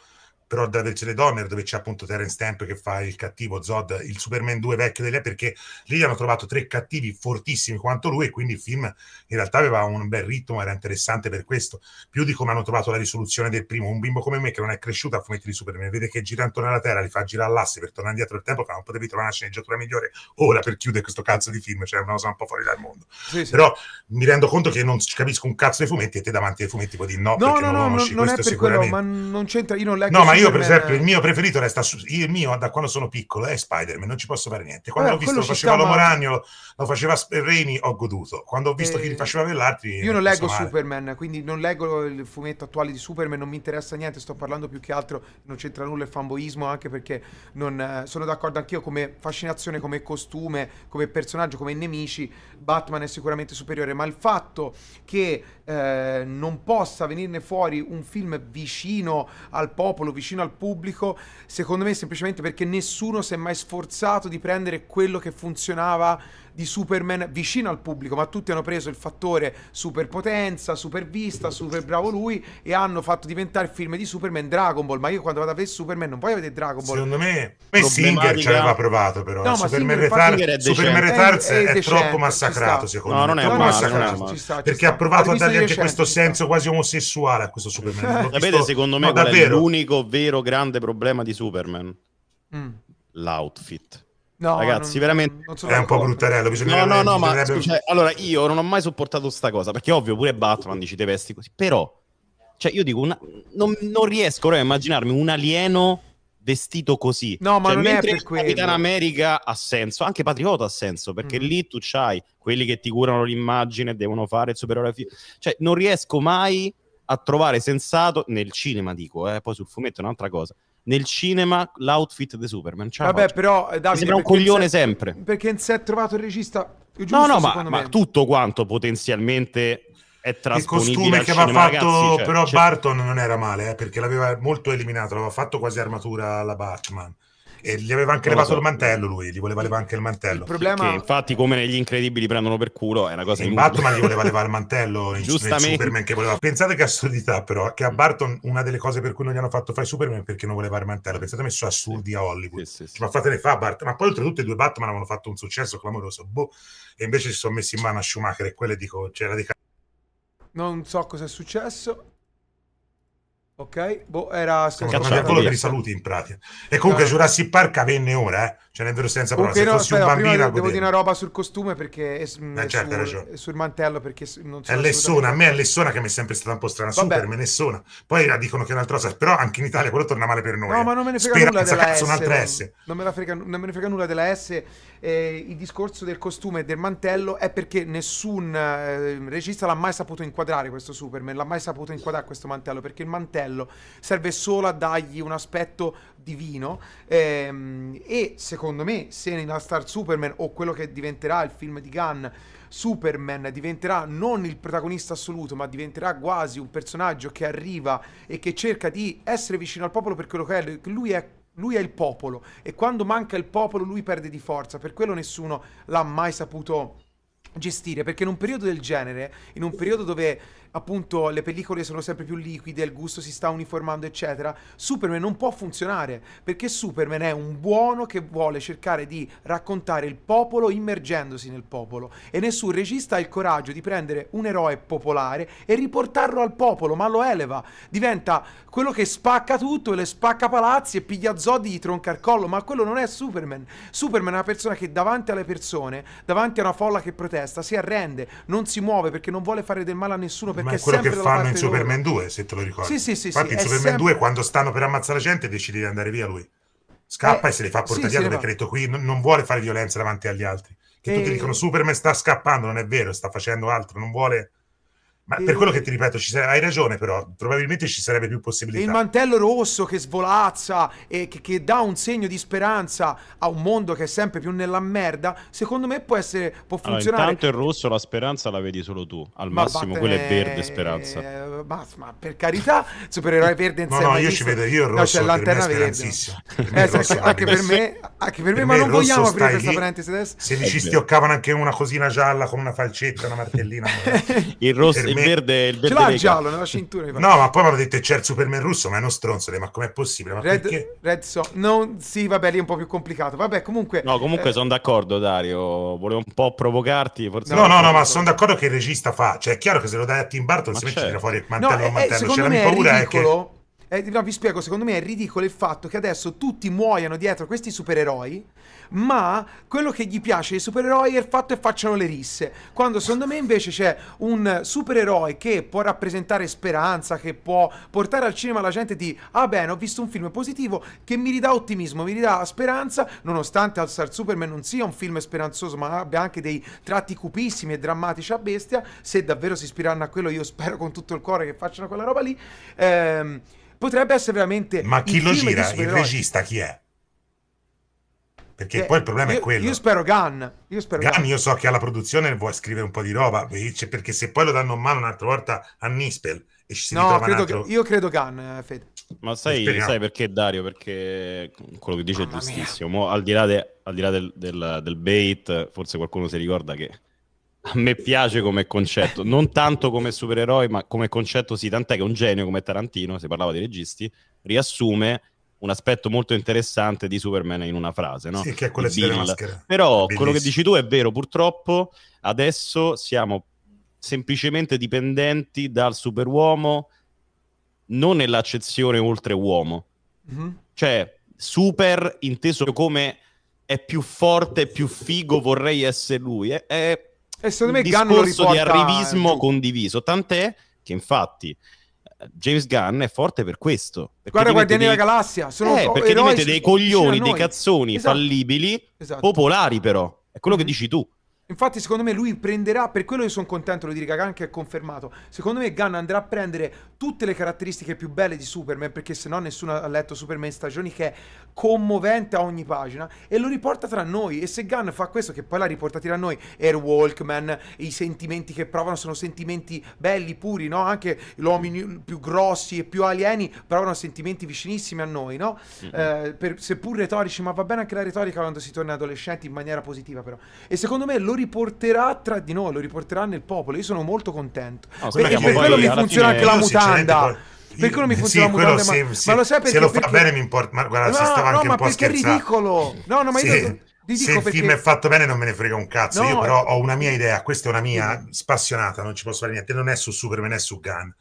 però da Del Donner dove c'è appunto Terence Stamp che fa il cattivo Zod, il Superman 2 vecchio dell'A perché lì hanno trovato tre cattivi fortissimi quanto lui e quindi il film in realtà aveva un bel ritmo, era interessante per questo, più di come hanno trovato la risoluzione del primo, un bimbo come me che non è cresciuto a fumetti di Superman, vede che gira intorno alla Terra, li fa girare all'asse per tornare indietro il tempo, ma non potevi trovare una sceneggiatura migliore ora per chiudere questo cazzo di film, cioè una cosa un po' fuori dal mondo. Sì, sì. Però mi rendo conto che non capisco un cazzo dei fumetti e te davanti ai fumetti puoi dire no, no, no, no, non, non è per quello, ma non c'entra, io non leggo... No, io, per esempio, il mio preferito resta su, il mio da quando sono piccolo è Spider-Man, non ci posso fare niente. Quando Vabbè, ho visto lo faceva stiamo... Lomoragno, lo faceva Reni, ho goduto. Quando ho visto eh, chi li faceva per quell'altri. Io non, leggo male. Superman, quindi non leggo il fumetto attuale di Superman, non mi interessa niente. Sto parlando più che altro, non c'entra nulla il fanboismo, anche perché non, eh, sono d'accordo anch'io come fascinazione, come costume, come personaggio, come nemici. Batman è sicuramente superiore, ma il fatto che eh, non possa venirne fuori un film vicino al popolo, vicino vicino al pubblico, secondo me semplicemente perché nessuno si è mai sforzato di prendere quello che funzionava di Superman vicino al pubblico, ma tutti hanno preso il fattore superpotenza, supervista, super bravo lui e hanno fatto diventare il film di Superman Dragon Ball. Ma io quando vado a vedere Superman non voglio vedere Dragon Ball. Secondo me, me Singer ce l'aveva eh. provato però. Eh. No, eh. ma Superman Retards Superman Retards è, è, è, troppo massacrato, secondo no, me. Non è massacrato. Non è ci sta, perché ha provato a dargli anche questo senso quasi omosessuale a questo Superman. Eh, visto... Sapete, secondo me, no, qual davvero? è l'unico vero grande problema di Superman? Mm. L'outfit No, ragazzi, non, veramente non è un po' bruttarello. Bisognerebbe, no, no, no, bisognerebbe... cioè, allora io non ho mai sopportato sta cosa perché, ovvio, pure Batman dice te vesti così, però, cioè, io dico, una... non, non, riesco a immaginarmi un alieno vestito così. No, ma cioè, non è per quello. Capitan America ha senso, anche Patriota ha senso perché mm. lì tu c'hai quelli che ti curano l'immagine, devono fare il supereroe, cioè, non riesco mai a trovare sensato nel cinema, dico, eh, poi sul fumetto è un'altra cosa nel cinema l'outfit di Superman. Ciao, Vabbè, però eh, Davide, sembra un coglione se, sempre. Perché si è trovato il regista giusto, No, no, ma, ma, tutto quanto potenzialmente è trasponibile Il costume che aveva fatto ragazzi, cioè, però cioè... Barton non era male, eh, perché l'aveva molto eliminato, l'aveva fatto quasi armatura alla Batman e gli aveva anche non levato so. il mantello lui, gli voleva levare anche il mantello. Il problema... Che infatti come negli incredibili prendono per culo è una cosa in Batman gli voleva levare il mantello in, Giustamente. Superman che voleva. Pensate che assurdità però, che a Barton una delle cose per cui non gli hanno fatto fare Superman è perché non voleva il mantello. Pensate messo assurdi a Hollywood. Sì, sì, sì. Ma fatele fa Barton. Ma poi oltretutto i due Batman avevano fatto un successo clamoroso. Boh. E invece si sono messi in mano a Schumacher e quelle dico c'era cioè, di Non so cosa è successo. Ok, boh, era Cacciato quello per i saluti in pratica. E comunque no. Cioè Jurassic Park venne ora, eh? cioè ne è vero senza parole. Se no, fossi aspetta, un bambino devo dire una roba sul costume perché è, eh, certo, sul, è sul mantello perché non so È Lessona, a me è Lessona che mi è sempre stata un po' strana, Vabbè. super, me Lessona. Poi la dicono che è un'altra cosa, però anche in Italia quello torna male per noi. No, ma non me ne frega Speranza, nulla della cazzo, S, S. Non, non, me frega, non me ne frega nulla della S eh, il discorso del costume e del mantello è perché nessun eh, regista l'ha mai saputo inquadrare questo Superman, l'ha mai saputo inquadrare questo mantello, perché il mantello serve solo a dargli un aspetto divino ehm, e secondo me se nella Star Superman o quello che diventerà il film di Gunn Superman diventerà non il protagonista assoluto, ma diventerà quasi un personaggio che arriva e che cerca di essere vicino al popolo per quello che è. Lui è lui è il popolo e quando manca il popolo lui perde di forza, per quello nessuno l'ha mai saputo gestire, perché in un periodo del genere, in un periodo dove appunto le pellicole sono sempre più liquide, il gusto si sta uniformando, eccetera, Superman non può funzionare perché Superman è un buono che vuole cercare di raccontare il popolo immergendosi nel popolo e nessun regista ha il coraggio di prendere un eroe popolare e riportarlo al popolo, ma lo eleva, diventa quello che spacca tutto e le spacca palazzi e piglia Zoddi di tronca al collo, ma quello non è Superman. Superman è una persona che davanti alle persone, davanti a una folla che protesta, si arrende, non si muove perché non vuole fare del male a nessuno perché Ma è quello che fanno in Superman 2, se te lo ricordi. Sì, sì, sì, Infatti in Superman sempre... 2 quando stanno per ammazzare gente decide di andare via lui. Scappa eh, e se li fa portare via perché ha detto qui non, non vuole fare violenza davanti agli altri. Che e... tutti eh. dicono Superman sta scappando, non è vero, sta facendo altro, non vuole ma e... per quello che ti ripeto, sarebbe, hai ragione, però probabilmente ci sarebbe più possibilità. Il mantello rosso che svolazza e che, che, dà un segno di speranza a un mondo che è sempre più nella merda, secondo me può, essere, può funzionare. Allora, intanto il rosso la speranza la vedi solo tu, al ma massimo quella è verde speranza. Eh, ma, ma, per carità, supereroe verde insieme. no, no, io ci vedo io il rosso, no, c'è per me è speranzissimo. Eh, anche, anche, per me, anche per me, per ma me non vogliamo aprire questa parentesi adesso. Se mi stioccavano anche una cosina gialla con una falcetta, una martellina. il rosso me... verde, il verde ce l'ha il giallo nella cintura. No, ma poi mi hanno detto c'è il Superman russo, ma è uno stronzo. Ma com'è possibile? Ma Red, perché? Red so. No, sì, vabbè, lì è un po' più complicato. Vabbè, comunque. No, comunque eh... sono d'accordo, Dario. Volevo un po' provocarti. Forse no, no, no, ma sono d'accordo che il regista fa. Cioè, è chiaro che se lo dai a Tim Burton, ma si certo. tira fuori il mantello. No, mantello. Cioè, la mia paura eh, ridicolo. è che eh, no, vi spiego, secondo me è ridicolo il fatto che adesso tutti muoiano dietro questi supereroi, ma quello che gli piace dei supereroi è il fatto che facciano le risse. Quando secondo me invece c'è un supereroe che può rappresentare speranza, che può portare al cinema la gente di ah bene, ho visto un film positivo che mi ridà ottimismo, mi ridà speranza, nonostante Alzar Superman non sia un film speranzoso, ma abbia anche dei tratti cupissimi e drammatici a bestia, se davvero si ispirano a quello io spero con tutto il cuore che facciano quella roba lì. Ehm, potrebbe essere veramente... Ma chi lo gira? Il regista chi è? Perché eh, poi il problema io, è quello. Io spero Gunn. Io spero Gunn, Gunn, io so che alla produzione vuoi scrivere un po' di roba, eh, cioè, perché se poi lo danno in mano un'altra volta a Nispel e ci si no, ritrova credo altro... io credo Gunn, eh, Fede. Ma sai, sai, perché Dario? Perché quello che dice Mamma è giustissimo. Mo, al di là, de, al di là del, del, del bait, forse qualcuno si ricorda che a me piace come concetto, non tanto come supereroi, ma come concetto sì, tant'è che un genio come Tarantino, si parlava di registi, riassume un aspetto molto interessante di Superman in una frase, no? Sì, che è quello delle maschera. Però Bellissimo. quello che dici tu è vero, purtroppo adesso siamo semplicemente dipendenti dal superuomo non nell'accezione oltre uomo. Mm-hmm. Cioè, super inteso come è più forte, più figo, vorrei essere lui. È, è e secondo me Gunn lo riporta... di arrivismo condiviso, tant'è che infatti James Gunn è forte per questo. Guarda Guardiani della Galassia, sono eh, perché diventa dei coglioni, dei cazzoni esatto. fallibili, esatto. popolari però. È quello mm-hmm. che dici tu. Infatti, secondo me lui prenderà, per quello io sono contento lo di Gunn che è confermato. Secondo me Gunn andrà a prendere tutte le caratteristiche più belle di Superman, perché se no nessuno ha letto Superman in stagioni che è commovente a ogni pagina e lo riporta tra noi. E se Gunn fa questo che poi l'ha riportato tra noi, Air Walkman, i sentimenti che provano sono sentimenti belli, puri, no? Anche gli uomini più grossi e più alieni provano sentimenti vicinissimi a noi, no? Mm-hmm. Eh, per, seppur retorici, ma va bene anche la retorica quando si torna adolescenti in maniera positiva però. E secondo me lo riporterà tra di noi, lo riporterà nel popolo. Io sono molto contento. No, perché per quello mi funziona anche la mutanda. Perché non mi funziona sì, mutanda, se, ma, se, ma lo sai perché? Se lo fa perché... bene mi importa, ma guarda, no, si stava no, anche un po' scherzando. ma perché è ridicolo. No, no, ma io... Sì. Se il perché... film è fatto bene non me ne frega un cazzo, no. io però ho eh. una mia idea, questa è una mia spassionata, non ci posso fare niente, non è su Superman, è su Gun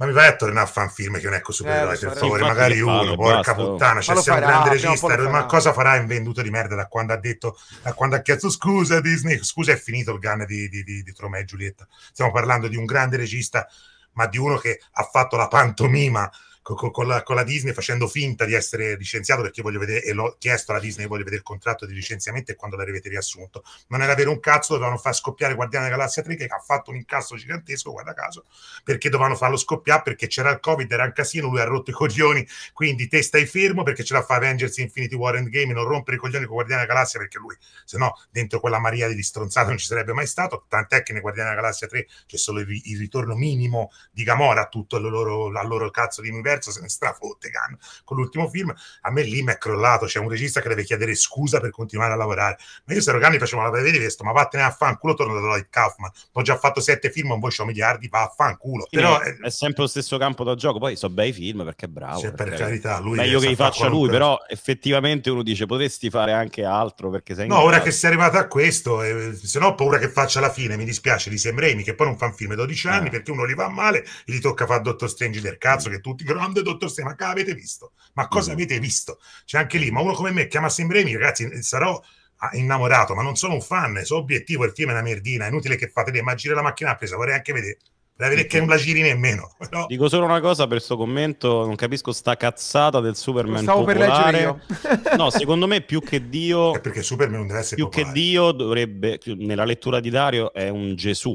ma mi vai a tornare a fare un film che non è così ecco supereroi eh, per favore magari uno porca puttana cioè sei un grande regista ma cosa farà in venduta di merda da quando ha detto da quando ha chiesto scusa Disney scusa è finito il gun di, di, di, di Tromeo e Giulietta stiamo parlando di un grande regista ma di uno che ha fatto la pantomima con, con, la, con, la, Disney facendo finta di essere licenziato perché voglio vedere, e l'ho chiesto alla Disney, voglio vedere il contratto di licenziamento e quando l'avete riassunto. Non era vero un cazzo, dovevano far scoppiare Guardiana della Galassia 3 che ha fatto un incasso gigantesco, guarda caso, perché dovevano farlo scoppiare perché c'era il Covid, era un casino, lui ha rotto i coglioni, quindi te stai fermo perché ce la fa Avengers Infinity War Endgame, non rompere i coglioni con Guardiana della Galassia perché lui, se no, dentro quella maria di stronzate non ci sarebbe mai stato, tant'è che nei Guardiana della Galassia 3 c'è solo il, il ritorno minimo di Gamora, a tutto il loro, al loro cazzo di universo diverso, se ne strafotte Gunn con l'ultimo film. A me lì mi è crollato, c'è un regista che deve chiedere scusa per continuare a lavorare. Ma io se ero Gunn mi facevo la vedere questo, ma vattene a fanculo, torno da Lloyd Kaufman. Ho già fatto sette film, un voce miliardi, va a fanculo. Sì, però è, è, sempre lo stesso campo da gioco, poi so bei film perché è bravo. Cioè, perché per carità, lui meglio che li faccia lui, però effettivamente uno dice potresti fare anche altro perché sei No, ora che sei arrivato a questo, eh, se no ho paura che faccia la fine, mi dispiace di Sam Raimi che poi non fa un film 12 eh. anni eh. perché uno gli va male e gli tocca fare Dottor Strange del cazzo mm. che tutti quando e Dottor Stefano, ma ah, avete visto? Ma cosa mm. avete visto? C'è anche lì, ma uno come me chiama Sembremi, ragazzi, sarò ah, innamorato, ma non sono un fan, sono obiettivo, il film è una merdina, è inutile che fate le magie la macchina presa, vorrei anche vedere da vedere che non la giri nemmeno. No. Dico solo una cosa per questo commento, non capisco sta cazzata del Superman Lo Stavo popolare. per leggere io. no, secondo me più che Dio... È perché Superman non deve essere Più popolare. che Dio dovrebbe, nella lettura di Dario, è un Gesù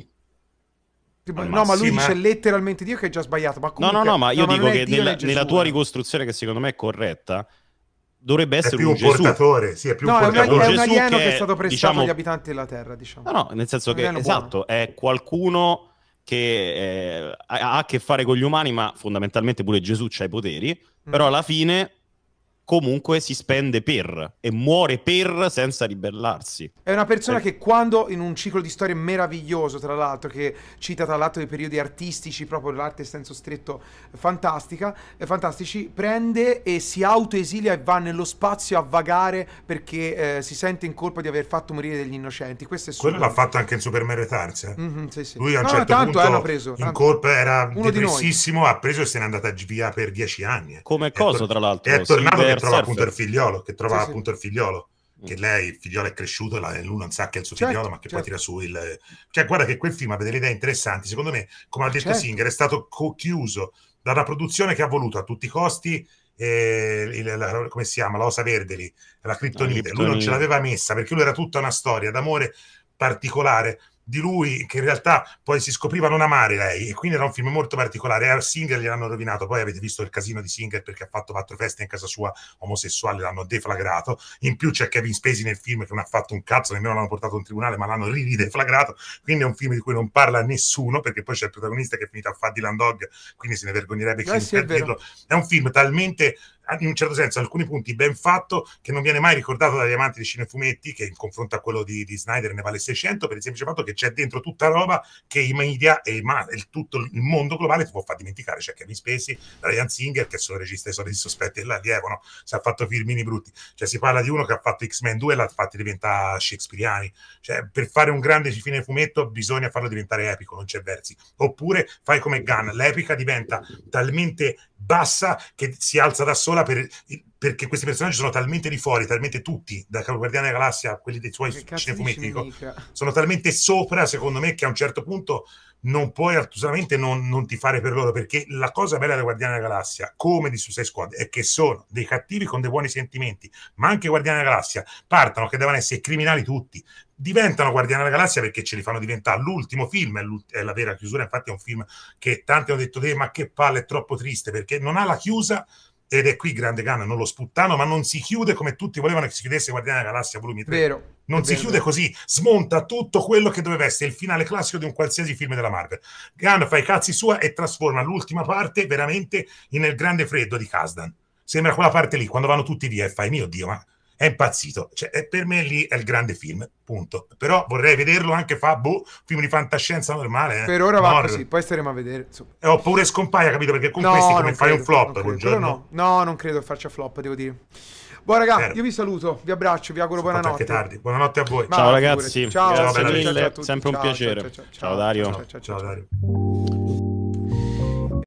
ma no, ma lui dice eh. letteralmente Dio che è già sbagliato. Ma comunque, no, no, no, ma io no, dico che nella, nella tua eh. ricostruzione, che secondo me è corretta, dovrebbe essere un, un portatore, sì, è più no, portatore. È un, alieno che, che, è stato prestato diciamo, agli abitanti della Terra, diciamo. No, no, nel senso che, esatto, è qualcuno che eh, ha a che fare con gli umani, ma fondamentalmente pure Gesù c'ha i poteri, mm. però alla fine comunque si spende per e muore per senza ribellarsi. È una persona eh. che quando in un ciclo di storie meraviglioso, tra l'altro, che cita tra l'altro i periodi artistici, proprio l'arte in senso stretto eh, fantastica, eh, fantastici, prende e si autoesilia e va nello spazio a vagare perché eh, si sente in colpa di aver fatto morire degli innocenti. Questo è super... Quello l'ha fatto anche in Super Mario Tarz. Mm-hmm, sì, sì. Lui a un no, certo no, tanto, eh, punto preso, in colpa era Uno depressissimo, ha preso e se n'è andata via per dieci anni. Come cosa, tor- tra l'altro? È tornato che trova appunto il figliolo, che trova sì, appunto il figliolo che mm. lei, il figliolo è cresciuto e lui non sa che è il suo certo, figliolo, ma che certo. poi tira su il... Cioè, guarda che quel film ha delle idee interessanti. Secondo me, come ha detto certo. Singer, è stato chiuso dalla produzione che ha voluto a tutti i costi, eh, il, la, come si chiama, l'osa verde lì, la criptonite. Ah, lui non ce l'aveva messa perché lui era tutta una storia d'amore particolare di lui che in realtà poi si scopriva non amare lei e quindi era un film molto particolare Era Singer gliel'hanno rovinato poi avete visto il casino di Singer perché ha fatto quattro feste in casa sua omosessuale l'hanno deflagrato in più c'è Kevin Spacey nel film che non ha fatto un cazzo nemmeno l'hanno portato in tribunale ma l'hanno rideflagrato quindi è un film di cui non parla nessuno perché poi c'è il protagonista che è finito a fare Dylan Dog quindi se ne vergognerebbe chi sì, è, è un film talmente in un certo senso alcuni punti ben fatto che non viene mai ricordato dagli amanti di cinefumetti che in confronto a quello di, di Snyder ne vale 600 per il semplice fatto che c'è dentro tutta roba che i media e, ma, e tutto il mondo globale ti può far dimenticare c'è Kevin Spacey, Ryan Singer che sono regista dei soliti sospetti dell'allievo no? si è fatto filmini brutti, cioè si parla di uno che ha fatto X-Men 2 e l'ha fatto diventare shakespeariani, cioè per fare un grande cinefumetto bisogna farlo diventare epico non c'è versi, oppure fai come Gunn l'epica diventa talmente bassa che si alza da sola per, perché questi personaggi sono talmente di fuori, talmente tutti, da Capo Guardiana della Galassia, quelli dei suoi cinefumetti, sono talmente sopra, secondo me, che a un certo punto non puoi artusanamente non, non ti fare per loro, perché la cosa bella dei Guardiani della Galassia, come di Suicide Squad, è che sono dei cattivi con dei buoni sentimenti, ma anche Guardiani della Galassia partono che devono essere criminali tutti, diventano Guardiani della Galassia perché ce li fanno diventare. L'ultimo film è, è, la vera chiusura, infatti è un film che tanti hanno detto, te, eh, ma che palle, è troppo triste, perché non ha la chiusa ed è qui Grande Gana, non lo sputtano, ma non si chiude come tutti volevano che si chiudesse Guardiani della Galassia Volumi 3. Vero, non si vero, chiude così, smonta tutto quello che doveva essere il finale classico di un qualsiasi film della Marvel. Gunn fa i cazzi sua e trasforma l'ultima parte veramente nel grande freddo di Kasdan. Sembra quella parte lì, quando vanno tutti via e fai, mio Dio, ma è impazzito. Cioè, per me lì è il grande film, punto. Però vorrei vederlo anche fa, boh, film di fantascienza normale. Eh. Per ora va Horror. così, poi staremo a vedere. Eh, oppure scompaia, capito? Perché con no, questi come fai credo, un flop un giorno. No. no, non credo faccia flop, devo dire. Buon ragazzi, certo. io vi saluto, vi abbraccio, vi auguro buonanotte. Anche tardi. Buonanotte a voi. Ma ciao ragazzi, ciao, grazie ciao, mille, ciao sempre un ciao, piacere. Ciao, Dario. ciao Dario.